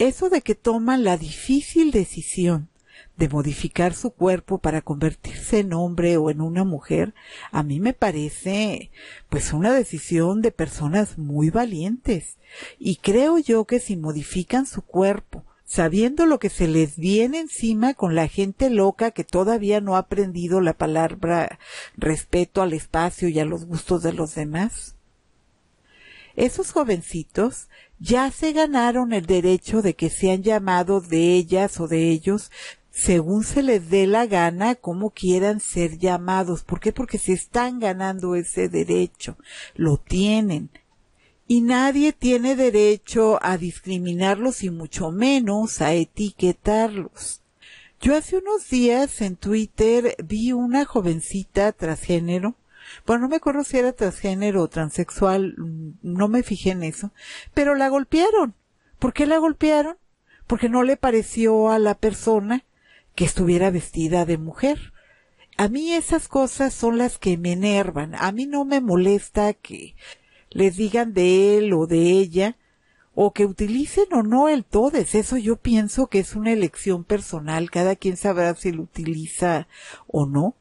eso de que toman la difícil decisión de modificar su cuerpo para convertirse en hombre o en una mujer, a mí me parece pues una decisión de personas muy valientes. Y creo yo que si modifican su cuerpo sabiendo lo que se les viene encima con la gente loca que todavía no ha aprendido la palabra respeto al espacio y a los gustos de los demás? Esos jovencitos ya se ganaron el derecho de que sean llamados de ellas o de ellos según se les dé la gana, como quieran ser llamados. ¿Por qué? Porque se están ganando ese derecho. Lo tienen y nadie tiene derecho a discriminarlos y mucho menos a etiquetarlos. Yo hace unos días en Twitter vi una jovencita transgénero, bueno, no me acuerdo si era transgénero o transexual, no me fijé en eso, pero la golpearon. ¿Por qué la golpearon? Porque no le pareció a la persona que estuviera vestida de mujer. A mí esas cosas son las que me enervan. A mí no me molesta que les digan de él o de ella, o que utilicen o no el todes. Eso yo pienso que es una elección personal, cada quien sabrá si lo utiliza o no.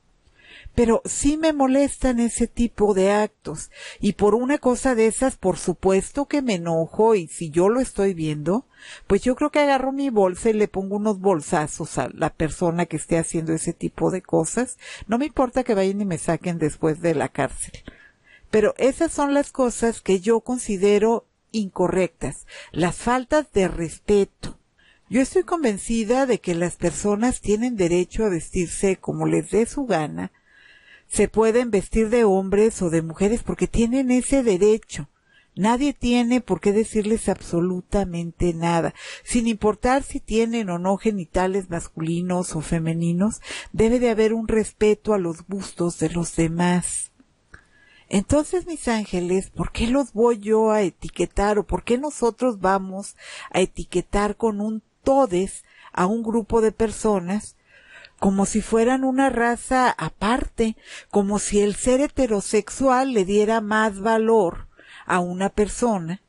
Pero sí me molestan ese tipo de actos. Y por una cosa de esas, por supuesto que me enojo y si yo lo estoy viendo, pues yo creo que agarro mi bolsa y le pongo unos bolsazos a la persona que esté haciendo ese tipo de cosas. No me importa que vayan y me saquen después de la cárcel. Pero esas son las cosas que yo considero incorrectas, las faltas de respeto. Yo estoy convencida de que las personas tienen derecho a vestirse como les dé su gana. Se pueden vestir de hombres o de mujeres porque tienen ese derecho. Nadie tiene por qué decirles absolutamente nada. Sin importar si tienen o no genitales masculinos o femeninos, debe de haber un respeto a los gustos de los demás. Entonces, mis ángeles, ¿por qué los voy yo a etiquetar o por qué nosotros vamos a etiquetar con un todes a un grupo de personas como si fueran una raza aparte, como si el ser heterosexual le diera más valor a una persona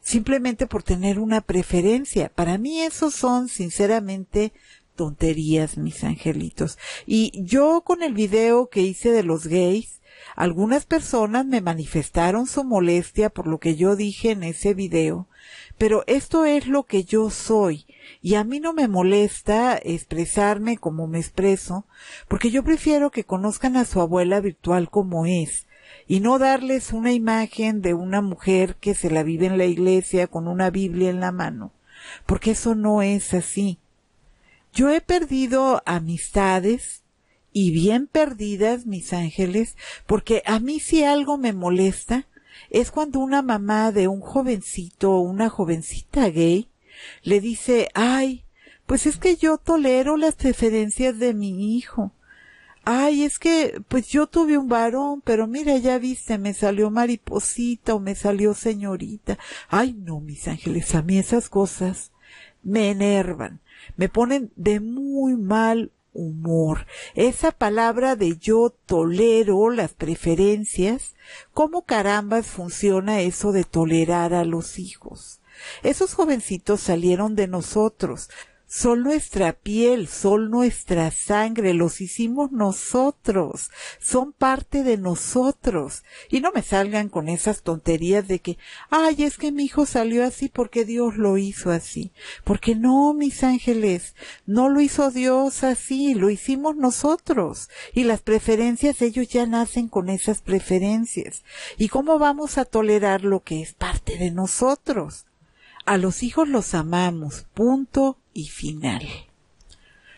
simplemente por tener una preferencia. Para mí esos son, sinceramente, tonterías, mis angelitos. Y yo con el video que hice de los gays, algunas personas me manifestaron su molestia por lo que yo dije en ese video, pero esto es lo que yo soy y a mí no me molesta expresarme como me expreso, porque yo prefiero que conozcan a su abuela virtual como es y no darles una imagen de una mujer que se la vive en la iglesia con una Biblia en la mano, porque eso no es así. Yo he perdido amistades, y bien perdidas, mis ángeles, porque a mí si algo me molesta es cuando una mamá de un jovencito o una jovencita gay le dice, ay, pues es que yo tolero las preferencias de mi hijo. Ay, es que, pues yo tuve un varón, pero mira, ya viste, me salió mariposita o me salió señorita. Ay, no, mis ángeles, a mí esas cosas me enervan, me ponen de muy mal humor. Esa palabra de yo tolero las preferencias, ¿cómo carambas funciona eso de tolerar a los hijos? Esos jovencitos salieron de nosotros, son nuestra piel, son nuestra sangre, los hicimos nosotros, son parte de nosotros. Y no me salgan con esas tonterías de que, ay, es que mi hijo salió así porque Dios lo hizo así. Porque no, mis ángeles, no lo hizo Dios así, lo hicimos nosotros. Y las preferencias, ellos ya nacen con esas preferencias. ¿Y cómo vamos a tolerar lo que es parte de nosotros? A los hijos los amamos, punto y final.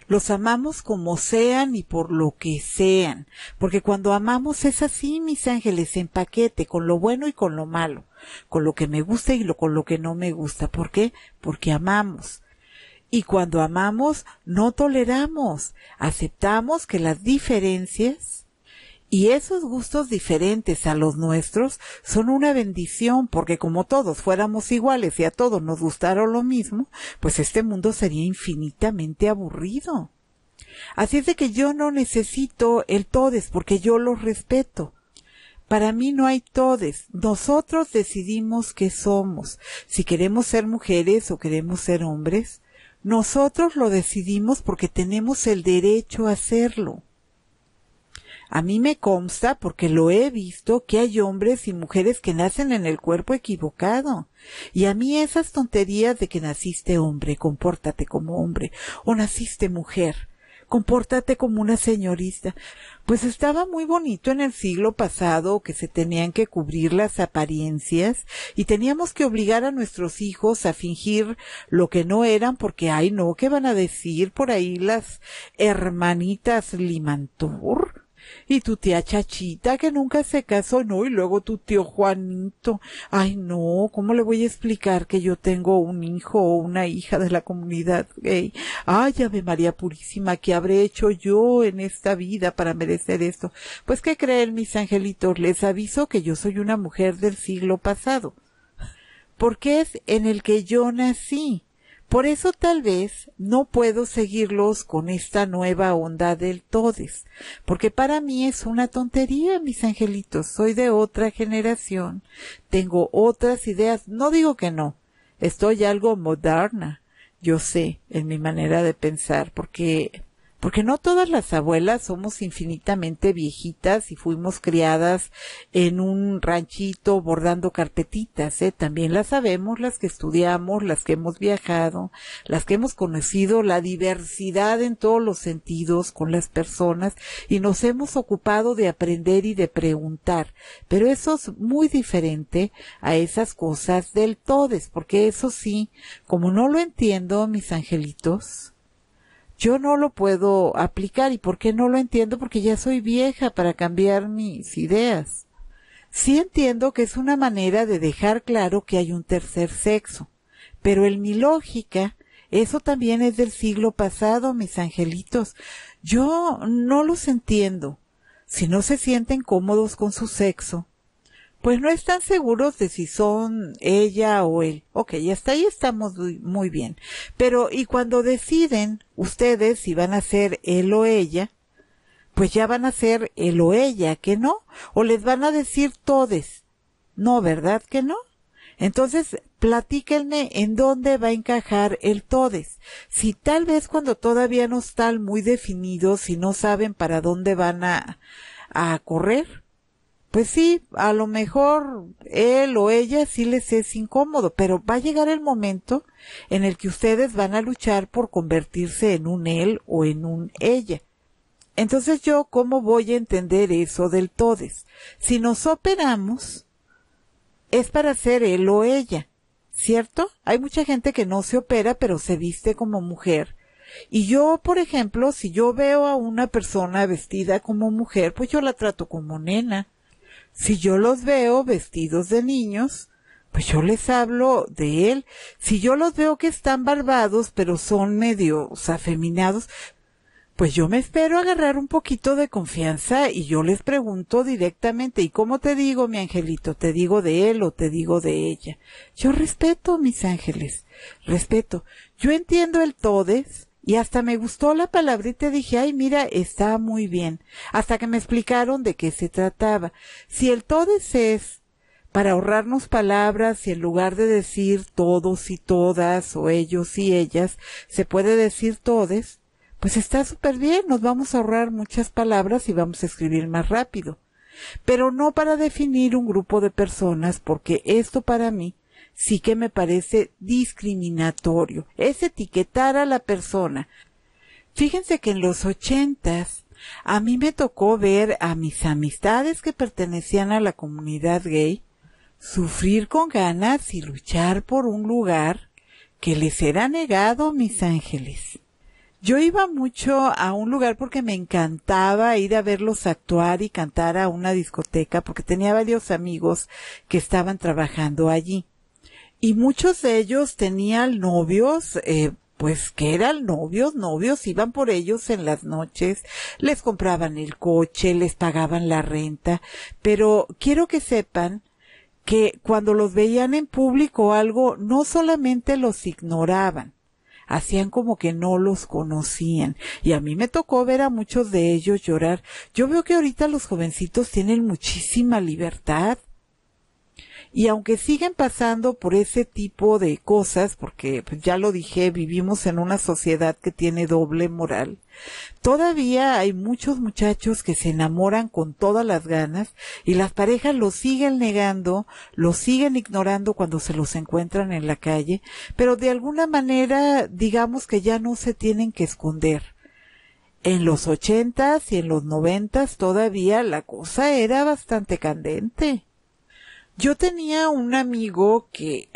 Los amamos como sean y por lo que sean, porque cuando amamos es así, mis ángeles, en paquete, con lo bueno y con lo malo, con lo que me gusta y lo, con lo que no me gusta. ¿Por qué? Porque amamos. Y cuando amamos, no toleramos, aceptamos que las diferencias y esos gustos diferentes a los nuestros son una bendición porque como todos fuéramos iguales y a todos nos gustara lo mismo, pues este mundo sería infinitamente aburrido. Así es de que yo no necesito el todes porque yo los respeto. Para mí no hay todes. Nosotros decidimos qué somos. Si queremos ser mujeres o queremos ser hombres, nosotros lo decidimos porque tenemos el derecho a hacerlo. A mí me consta, porque lo he visto, que hay hombres y mujeres que nacen en el cuerpo equivocado. Y a mí esas tonterías de que naciste hombre, compórtate como hombre, o naciste mujer, compórtate como una señorita, pues estaba muy bonito en el siglo pasado que se tenían que cubrir las apariencias y teníamos que obligar a nuestros hijos a fingir lo que no eran porque, ay no, ¿qué van a decir por ahí las hermanitas Limantur? y tu tía Chachita que nunca se casó, no, y luego tu tío Juanito. Ay, no, ¿cómo le voy a explicar que yo tengo un hijo o una hija de la comunidad gay? Ay, Ave María Purísima, ¿qué habré hecho yo en esta vida para merecer esto? Pues, ¿qué creen, mis angelitos? Les aviso que yo soy una mujer del siglo pasado. Porque es en el que yo nací por eso tal vez no puedo seguirlos con esta nueva onda del todes, porque para mí es una tontería, mis angelitos. Soy de otra generación, tengo otras ideas. No digo que no, estoy algo moderna, yo sé, en mi manera de pensar, porque porque no todas las abuelas somos infinitamente viejitas y fuimos criadas en un ranchito bordando carpetitas, ¿eh? también las sabemos las que estudiamos, las que hemos viajado, las que hemos conocido la diversidad en todos los sentidos con las personas y nos hemos ocupado de aprender y de preguntar, pero eso es muy diferente a esas cosas del todes, porque eso sí, como no lo entiendo, mis angelitos, yo no lo puedo aplicar. ¿Y por qué no lo entiendo? Porque ya soy vieja para cambiar mis ideas. Sí entiendo que es una manera de dejar claro que hay un tercer sexo, pero en mi lógica, eso también es del siglo pasado, mis angelitos. Yo no los entiendo. Si no se sienten cómodos con su sexo, pues no están seguros de si son ella o él. Ok, hasta ahí estamos muy bien. Pero, y cuando deciden ustedes si van a ser él o ella, pues ya van a ser él o ella, ¿que no? O les van a decir todes. No, ¿verdad que no? Entonces, platíquenme en dónde va a encajar el todes. Si tal vez cuando todavía no están muy definidos y no saben para dónde van a, a correr, pues sí, a lo mejor él o ella sí les es incómodo, pero va a llegar el momento en el que ustedes van a luchar por convertirse en un él o en un ella. Entonces yo, ¿cómo voy a entender eso del todes? Si nos operamos, es para ser él o ella, ¿cierto? Hay mucha gente que no se opera, pero se viste como mujer. Y yo, por ejemplo, si yo veo a una persona vestida como mujer, pues yo la trato como nena. Si yo los veo vestidos de niños, pues yo les hablo de él. Si yo los veo que están barbados, pero son medios afeminados, pues yo me espero agarrar un poquito de confianza y yo les pregunto directamente, ¿y cómo te digo, mi angelito? ¿Te digo de él o te digo de ella? Yo respeto, mis ángeles, respeto. Yo entiendo el todes, y hasta me gustó la palabrita, dije, ay, mira, está muy bien. Hasta que me explicaron de qué se trataba. Si el todes es para ahorrarnos palabras y en lugar de decir todos y todas o ellos y ellas, se puede decir todes, pues está súper bien, nos vamos a ahorrar muchas palabras y vamos a escribir más rápido. Pero no para definir un grupo de personas, porque esto para mí sí que me parece discriminatorio. Es etiquetar a la persona. Fíjense que en los ochentas a mí me tocó ver a mis amistades que pertenecían a la comunidad gay sufrir con ganas y luchar por un lugar que les era negado, mis ángeles. Yo iba mucho a un lugar porque me encantaba ir a verlos actuar y cantar a una discoteca porque tenía varios amigos que estaban trabajando allí y muchos de ellos tenían novios, eh, pues que eran novios, novios, iban por ellos en las noches, les compraban el coche, les pagaban la renta, pero quiero que sepan que cuando los veían en público o algo, no solamente los ignoraban, hacían como que no los conocían. Y a mí me tocó ver a muchos de ellos llorar. Yo veo que ahorita los jovencitos tienen muchísima libertad. Y aunque siguen pasando por ese tipo de cosas, porque pues, ya lo dije, vivimos en una sociedad que tiene doble moral, todavía hay muchos muchachos que se enamoran con todas las ganas y las parejas lo siguen negando, lo siguen ignorando cuando se los encuentran en la calle, pero de alguna manera digamos que ya no se tienen que esconder en los ochentas y en los noventas todavía la cosa era bastante candente. Yo tenía un amigo que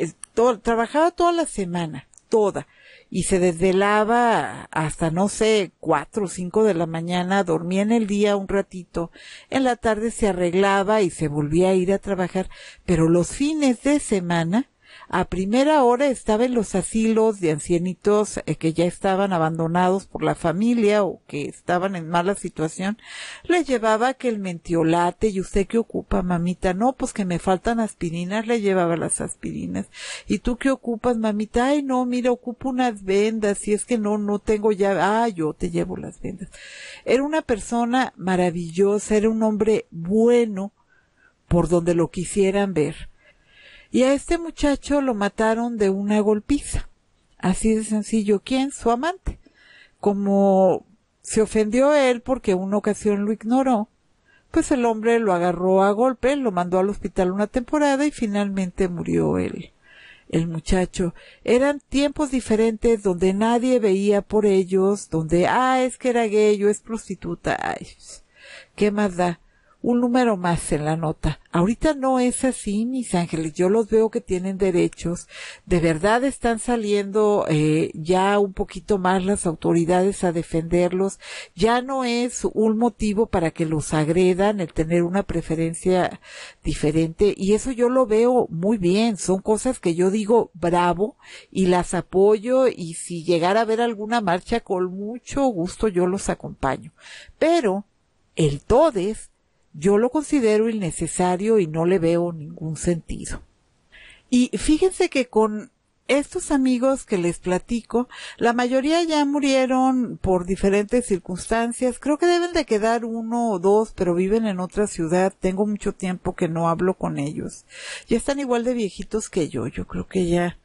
trabajaba toda la semana, toda, y se desvelaba hasta no sé, cuatro o cinco de la mañana, dormía en el día un ratito, en la tarde se arreglaba y se volvía a ir a trabajar, pero los fines de semana a primera hora estaba en los asilos de ancianitos eh, que ya estaban abandonados por la familia o que estaban en mala situación. Le llevaba que el mentiolate y usted qué ocupa, mamita, no, pues que me faltan aspirinas, le llevaba las aspirinas. ¿Y tú qué ocupas, mamita? Ay, no, mira, ocupo unas vendas, si es que no, no tengo ya, ah, yo te llevo las vendas. Era una persona maravillosa, era un hombre bueno por donde lo quisieran ver. Y a este muchacho lo mataron de una golpiza. Así de sencillo. ¿Quién? Su amante. Como se ofendió él porque una ocasión lo ignoró, pues el hombre lo agarró a golpe, lo mandó al hospital una temporada y finalmente murió él. El muchacho. Eran tiempos diferentes donde nadie veía por ellos, donde, ah, es que era gay, es prostituta, ay, qué más da un número más en la nota. Ahorita no es así, mis ángeles. Yo los veo que tienen derechos. De verdad están saliendo eh, ya un poquito más las autoridades a defenderlos. Ya no es un motivo para que los agredan el tener una preferencia diferente. Y eso yo lo veo muy bien. Son cosas que yo digo bravo y las apoyo. Y si llegara a haber alguna marcha, con mucho gusto yo los acompaño. Pero el TODES yo lo considero innecesario y no le veo ningún sentido. Y fíjense que con estos amigos que les platico, la mayoría ya murieron por diferentes circunstancias. Creo que deben de quedar uno o dos, pero viven en otra ciudad. Tengo mucho tiempo que no hablo con ellos. Ya están igual de viejitos que yo. Yo creo que ya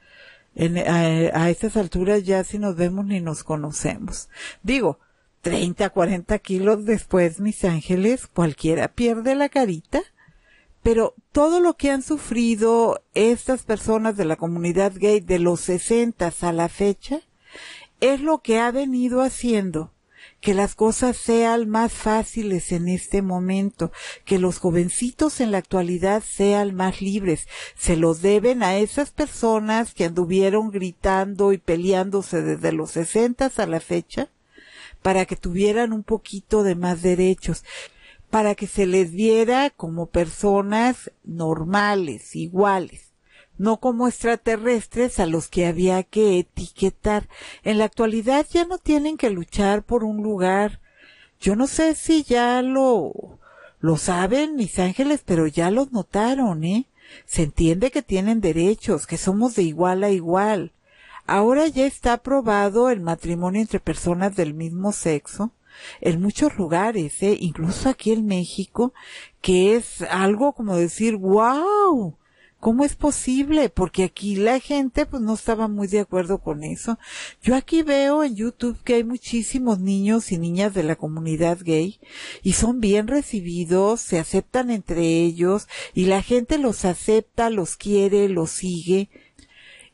eh, a, a estas alturas ya si nos vemos ni nos conocemos. Digo, 30, cuarenta kilos después, mis ángeles, cualquiera pierde la carita. Pero todo lo que han sufrido estas personas de la comunidad gay de los sesentas a la fecha es lo que ha venido haciendo que las cosas sean más fáciles en este momento, que los jovencitos en la actualidad sean más libres. Se los deben a esas personas que anduvieron gritando y peleándose desde los sesentas a la fecha para que tuvieran un poquito de más derechos, para que se les viera como personas normales, iguales no como extraterrestres a los que había que etiquetar. En la actualidad ya no tienen que luchar por un lugar. Yo no sé si ya lo, lo saben mis ángeles, pero ya los notaron, ¿eh? Se entiende que tienen derechos, que somos de igual a igual. Ahora ya está aprobado el matrimonio entre personas del mismo sexo en muchos lugares, ¿eh? incluso aquí en México, que es algo como decir, wow, ¿Cómo es posible? Porque aquí la gente pues no estaba muy de acuerdo con eso. Yo aquí veo en YouTube que hay muchísimos niños y niñas de la comunidad gay y son bien recibidos, se aceptan entre ellos y la gente los acepta, los quiere, los sigue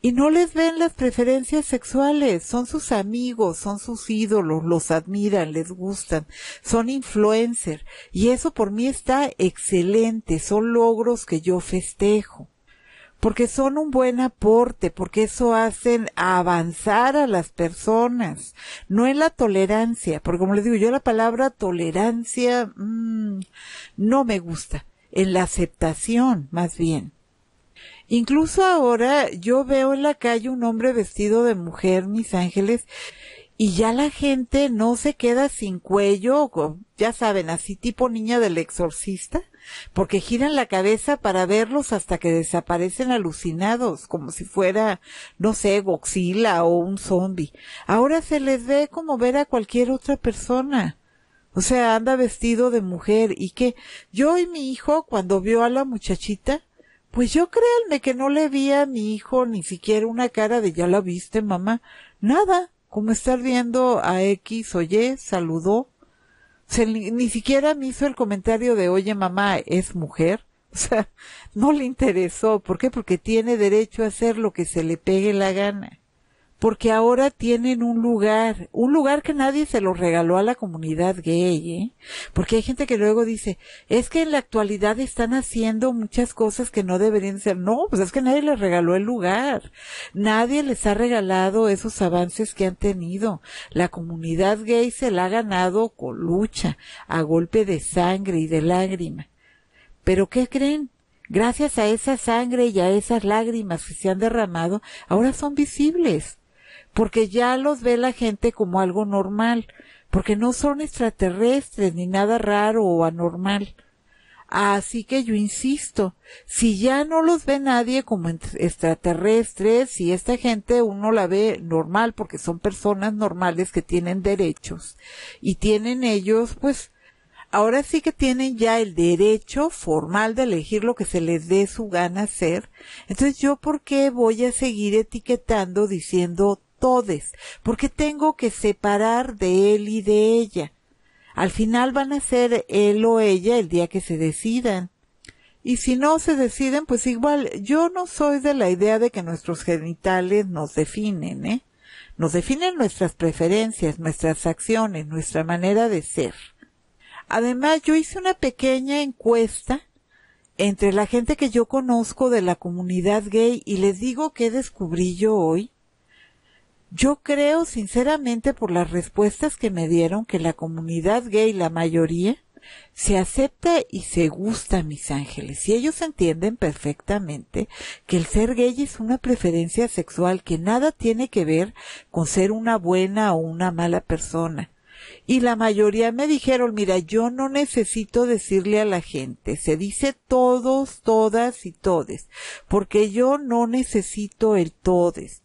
y no les ven las preferencias sexuales, son sus amigos, son sus ídolos, los admiran, les gustan, son influencers, y eso por mí está excelente, son logros que yo festejo porque son un buen aporte, porque eso hacen avanzar a las personas, no en la tolerancia, porque como les digo yo la palabra tolerancia mm, no me gusta, en la aceptación más bien. Incluso ahora yo veo en la calle un hombre vestido de mujer, mis ángeles, y ya la gente no se queda sin cuello, ya saben, así tipo niña del exorcista, porque giran la cabeza para verlos hasta que desaparecen alucinados, como si fuera, no sé, Goxila o un zombie. Ahora se les ve como ver a cualquier otra persona. O sea, anda vestido de mujer y que yo y mi hijo cuando vio a la muchachita pues yo créanme que no le vi a mi hijo ni siquiera una cara de ya la viste, mamá. Nada, como estar viendo a X oye, saludó. Se, ni siquiera me hizo el comentario de, oye, mamá, es mujer. O sea, no le interesó. ¿Por qué? Porque tiene derecho a hacer lo que se le pegue la gana porque ahora tienen un lugar, un lugar que nadie se lo regaló a la comunidad gay, ¿eh? porque hay gente que luego dice, es que en la actualidad están haciendo muchas cosas que no deberían ser, no, pues es que nadie les regaló el lugar, nadie les ha regalado esos avances que han tenido, la comunidad gay se la ha ganado con lucha, a golpe de sangre y de lágrima. Pero ¿qué creen? Gracias a esa sangre y a esas lágrimas que se han derramado, ahora son visibles porque ya los ve la gente como algo normal, porque no son extraterrestres ni nada raro o anormal. Así que yo insisto, si ya no los ve nadie como extraterrestres, si esta gente uno la ve normal porque son personas normales que tienen derechos y tienen ellos pues ahora sí que tienen ya el derecho formal de elegir lo que se les dé su gana hacer. Entonces yo por qué voy a seguir etiquetando diciendo todes, porque tengo que separar de él y de ella. Al final van a ser él o ella el día que se decidan. Y si no se deciden, pues igual, yo no soy de la idea de que nuestros genitales nos definen, ¿eh? Nos definen nuestras preferencias, nuestras acciones, nuestra manera de ser. Además, yo hice una pequeña encuesta entre la gente que yo conozco de la comunidad gay y les digo que descubrí yo hoy. Yo creo sinceramente por las respuestas que me dieron que la comunidad gay, la mayoría, se acepta y se gusta mis ángeles y ellos entienden perfectamente que el ser gay es una preferencia sexual que nada tiene que ver con ser una buena o una mala persona. Y la mayoría me dijeron, mira, yo no necesito decirle a la gente, se dice todos, todas y todes, porque yo no necesito el todes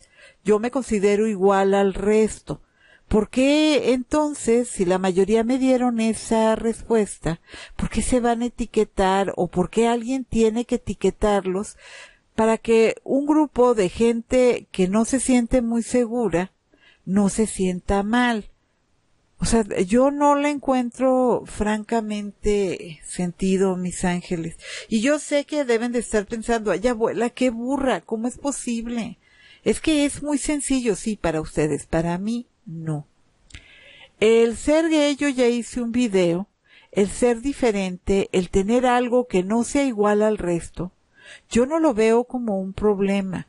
yo me considero igual al resto. ¿Por qué entonces, si la mayoría me dieron esa respuesta, por qué se van a etiquetar o por qué alguien tiene que etiquetarlos para que un grupo de gente que no se siente muy segura no se sienta mal? O sea, yo no le encuentro francamente sentido, mis ángeles. Y yo sé que deben de estar pensando, ay abuela, qué burra, ¿cómo es posible? Es que es muy sencillo, sí, para ustedes, para mí no. El ser gay yo ya hice un video, el ser diferente, el tener algo que no sea igual al resto, yo no lo veo como un problema.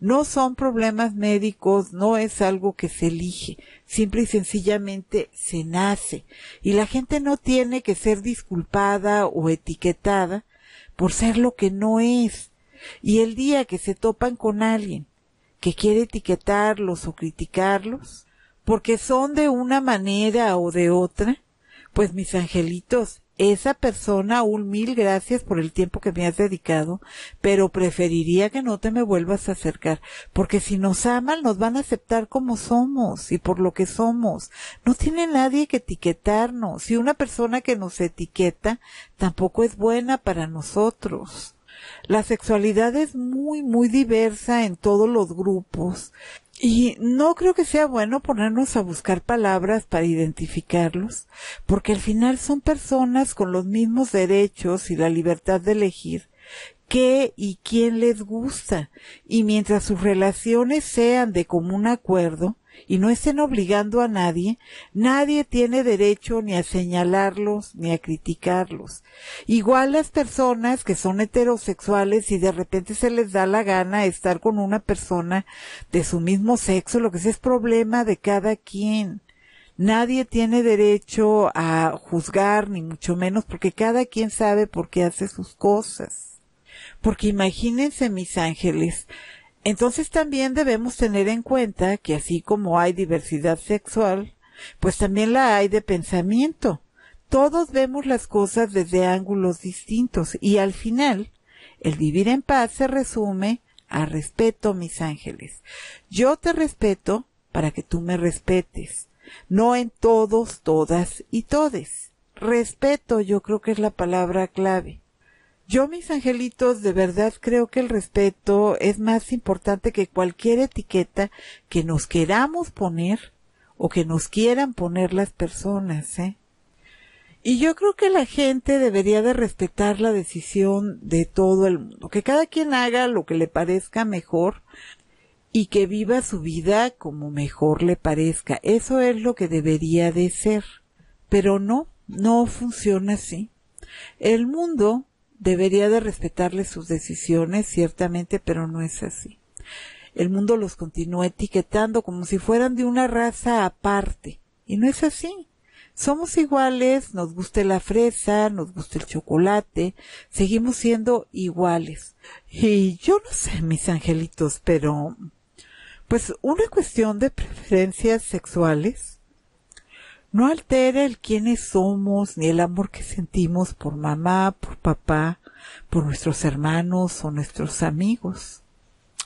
No son problemas médicos, no es algo que se elige, simple y sencillamente se nace. Y la gente no tiene que ser disculpada o etiquetada por ser lo que no es. Y el día que se topan con alguien que quiere etiquetarlos o criticarlos, porque son de una manera o de otra, pues mis angelitos, esa persona, un mil gracias por el tiempo que me has dedicado, pero preferiría que no te me vuelvas a acercar, porque si nos aman nos van a aceptar como somos y por lo que somos. No tiene nadie que etiquetarnos si una persona que nos etiqueta tampoco es buena para nosotros. La sexualidad es muy, muy diversa en todos los grupos. Y no creo que sea bueno ponernos a buscar palabras para identificarlos, porque al final son personas con los mismos derechos y la libertad de elegir qué y quién les gusta, y mientras sus relaciones sean de común acuerdo, y no estén obligando a nadie, nadie tiene derecho ni a señalarlos ni a criticarlos. Igual las personas que son heterosexuales y de repente se les da la gana estar con una persona de su mismo sexo, lo que es, es problema de cada quien. Nadie tiene derecho a juzgar, ni mucho menos, porque cada quien sabe por qué hace sus cosas. Porque imagínense, mis ángeles, entonces también debemos tener en cuenta que así como hay diversidad sexual, pues también la hay de pensamiento. Todos vemos las cosas desde ángulos distintos y al final el vivir en paz se resume a respeto, mis ángeles. Yo te respeto para que tú me respetes. No en todos, todas y todes. Respeto yo creo que es la palabra clave. Yo, mis angelitos, de verdad creo que el respeto es más importante que cualquier etiqueta que nos queramos poner o que nos quieran poner las personas, ¿eh? Y yo creo que la gente debería de respetar la decisión de todo el mundo, que cada quien haga lo que le parezca mejor y que viva su vida como mejor le parezca. Eso es lo que debería de ser. Pero no, no funciona así. El mundo Debería de respetarles sus decisiones, ciertamente, pero no es así. El mundo los continúa etiquetando como si fueran de una raza aparte. Y no es así. Somos iguales, nos gusta la fresa, nos gusta el chocolate, seguimos siendo iguales. Y yo no sé, mis angelitos, pero... Pues una cuestión de preferencias sexuales no altera el quiénes somos ni el amor que sentimos por mamá, por papá, por nuestros hermanos o nuestros amigos.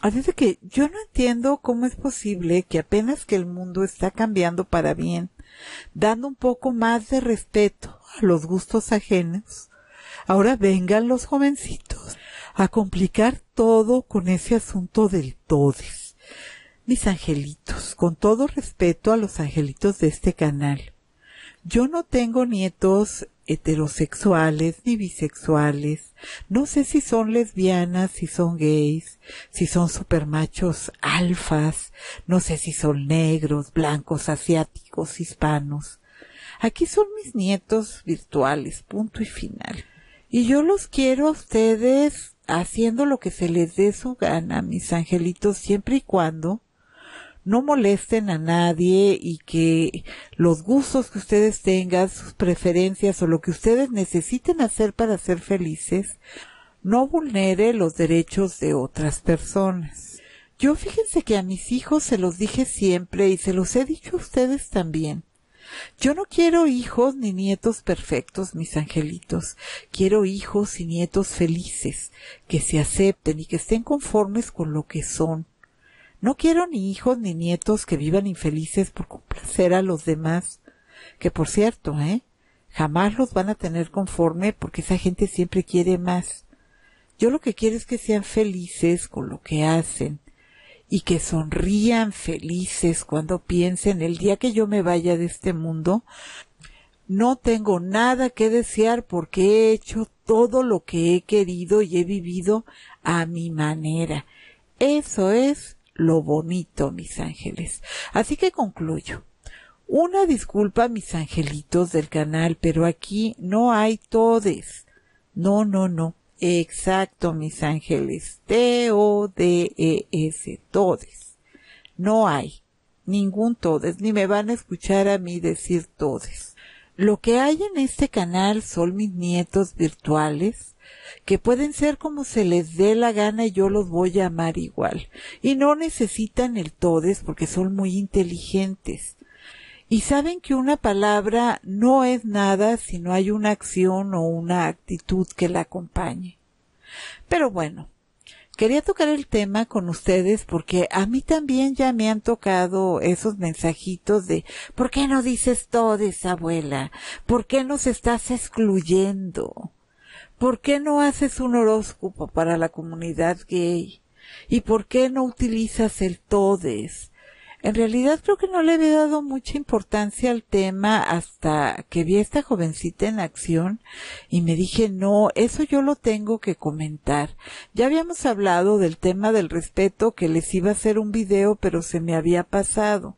Así es que yo no entiendo cómo es posible que apenas que el mundo está cambiando para bien, dando un poco más de respeto a los gustos ajenos, ahora vengan los jovencitos a complicar todo con ese asunto del todes. Mis angelitos, con todo respeto a los angelitos de este canal, yo no tengo nietos heterosexuales ni bisexuales. No sé si son lesbianas, si son gays, si son supermachos alfas, no sé si son negros, blancos, asiáticos, hispanos. Aquí son mis nietos virtuales, punto y final. Y yo los quiero a ustedes haciendo lo que se les dé su gana, mis angelitos, siempre y cuando no molesten a nadie y que los gustos que ustedes tengan, sus preferencias o lo que ustedes necesiten hacer para ser felices, no vulnere los derechos de otras personas. Yo fíjense que a mis hijos se los dije siempre y se los he dicho a ustedes también. Yo no quiero hijos ni nietos perfectos, mis angelitos. Quiero hijos y nietos felices, que se acepten y que estén conformes con lo que son. No quiero ni hijos ni nietos que vivan infelices por complacer a los demás. Que por cierto, ¿eh? Jamás los van a tener conforme porque esa gente siempre quiere más. Yo lo que quiero es que sean felices con lo que hacen y que sonrían felices cuando piensen el día que yo me vaya de este mundo. No tengo nada que desear porque he hecho todo lo que he querido y he vivido a mi manera. Eso es lo bonito, mis ángeles. Así que concluyo. Una disculpa, mis angelitos del canal, pero aquí no hay todes. No, no, no. Exacto, mis ángeles. T-O-D-E-S, todes. No hay ningún todes, ni me van a escuchar a mí decir todes. Lo que hay en este canal son mis nietos virtuales, que pueden ser como se les dé la gana y yo los voy a amar igual. Y no necesitan el todes porque son muy inteligentes. Y saben que una palabra no es nada si no hay una acción o una actitud que la acompañe. Pero bueno, quería tocar el tema con ustedes porque a mí también ya me han tocado esos mensajitos de ¿por qué no dices todes, abuela? ¿Por qué nos estás excluyendo? ¿Por qué no haces un horóscopo para la comunidad gay? ¿Y por qué no utilizas el todes? En realidad creo que no le había dado mucha importancia al tema hasta que vi a esta jovencita en acción y me dije, no, eso yo lo tengo que comentar. Ya habíamos hablado del tema del respeto que les iba a hacer un video pero se me había pasado.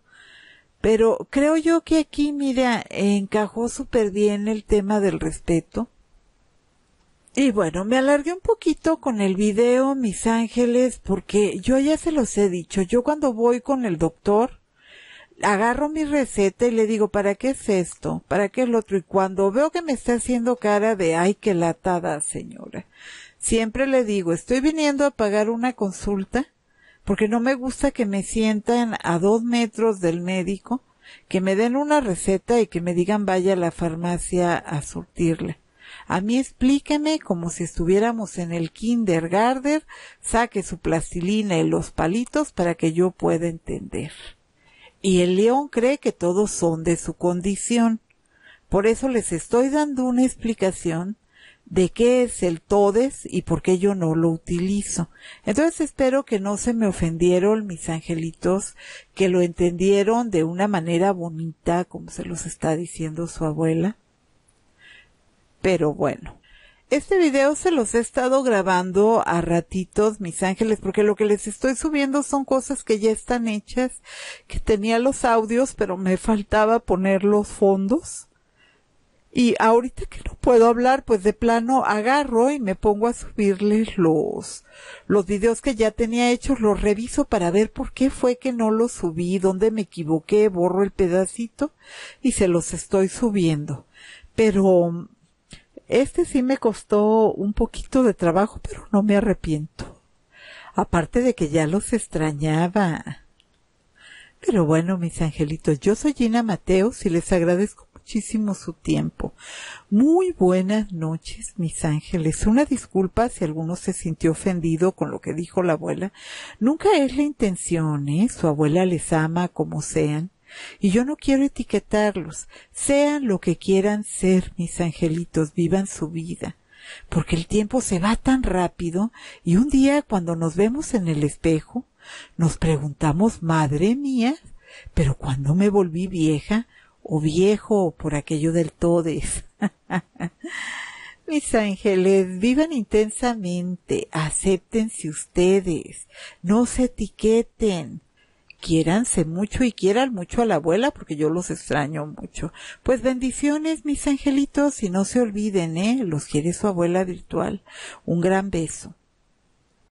Pero creo yo que aquí, mira, encajó súper bien el tema del respeto y bueno, me alargué un poquito con el video, mis ángeles, porque yo ya se los he dicho, yo cuando voy con el doctor, agarro mi receta y le digo, ¿para qué es esto? ¿Para qué es lo otro? Y cuando veo que me está haciendo cara de, ay, qué latada, señora, siempre le digo, estoy viniendo a pagar una consulta, porque no me gusta que me sientan a dos metros del médico, que me den una receta y que me digan vaya a la farmacia a surtirle a mí explíqueme como si estuviéramos en el kindergarten, saque su plastilina y los palitos para que yo pueda entender. Y el león cree que todos son de su condición. Por eso les estoy dando una explicación de qué es el todes y por qué yo no lo utilizo. Entonces espero que no se me ofendieron mis angelitos, que lo entendieron de una manera bonita, como se los está diciendo su abuela pero bueno. Este video se los he estado grabando a ratitos, mis ángeles, porque lo que les estoy subiendo son cosas que ya están hechas, que tenía los audios, pero me faltaba poner los fondos. Y ahorita que no puedo hablar, pues de plano agarro y me pongo a subirles los, los videos que ya tenía hechos, los reviso para ver por qué fue que no los subí, dónde me equivoqué, borro el pedacito y se los estoy subiendo. Pero este sí me costó un poquito de trabajo, pero no me arrepiento. Aparte de que ya los extrañaba. Pero bueno, mis angelitos, yo soy Gina Mateos y les agradezco muchísimo su tiempo. Muy buenas noches, mis ángeles. Una disculpa si alguno se sintió ofendido con lo que dijo la abuela. Nunca es la intención, ¿eh? Su abuela les ama como sean. Y yo no quiero etiquetarlos. Sean lo que quieran ser, mis angelitos, vivan su vida. Porque el tiempo se va tan rápido y un día cuando nos vemos en el espejo, nos preguntamos, madre mía, pero cuando me volví vieja o viejo por aquello del todes. Mis ángeles, vivan intensamente, acéptense ustedes, no se etiqueten, quiéranse mucho y quieran mucho a la abuela porque yo los extraño mucho. Pues bendiciones, mis angelitos, y no se olviden, ¿eh? Los quiere su abuela virtual. Un gran beso.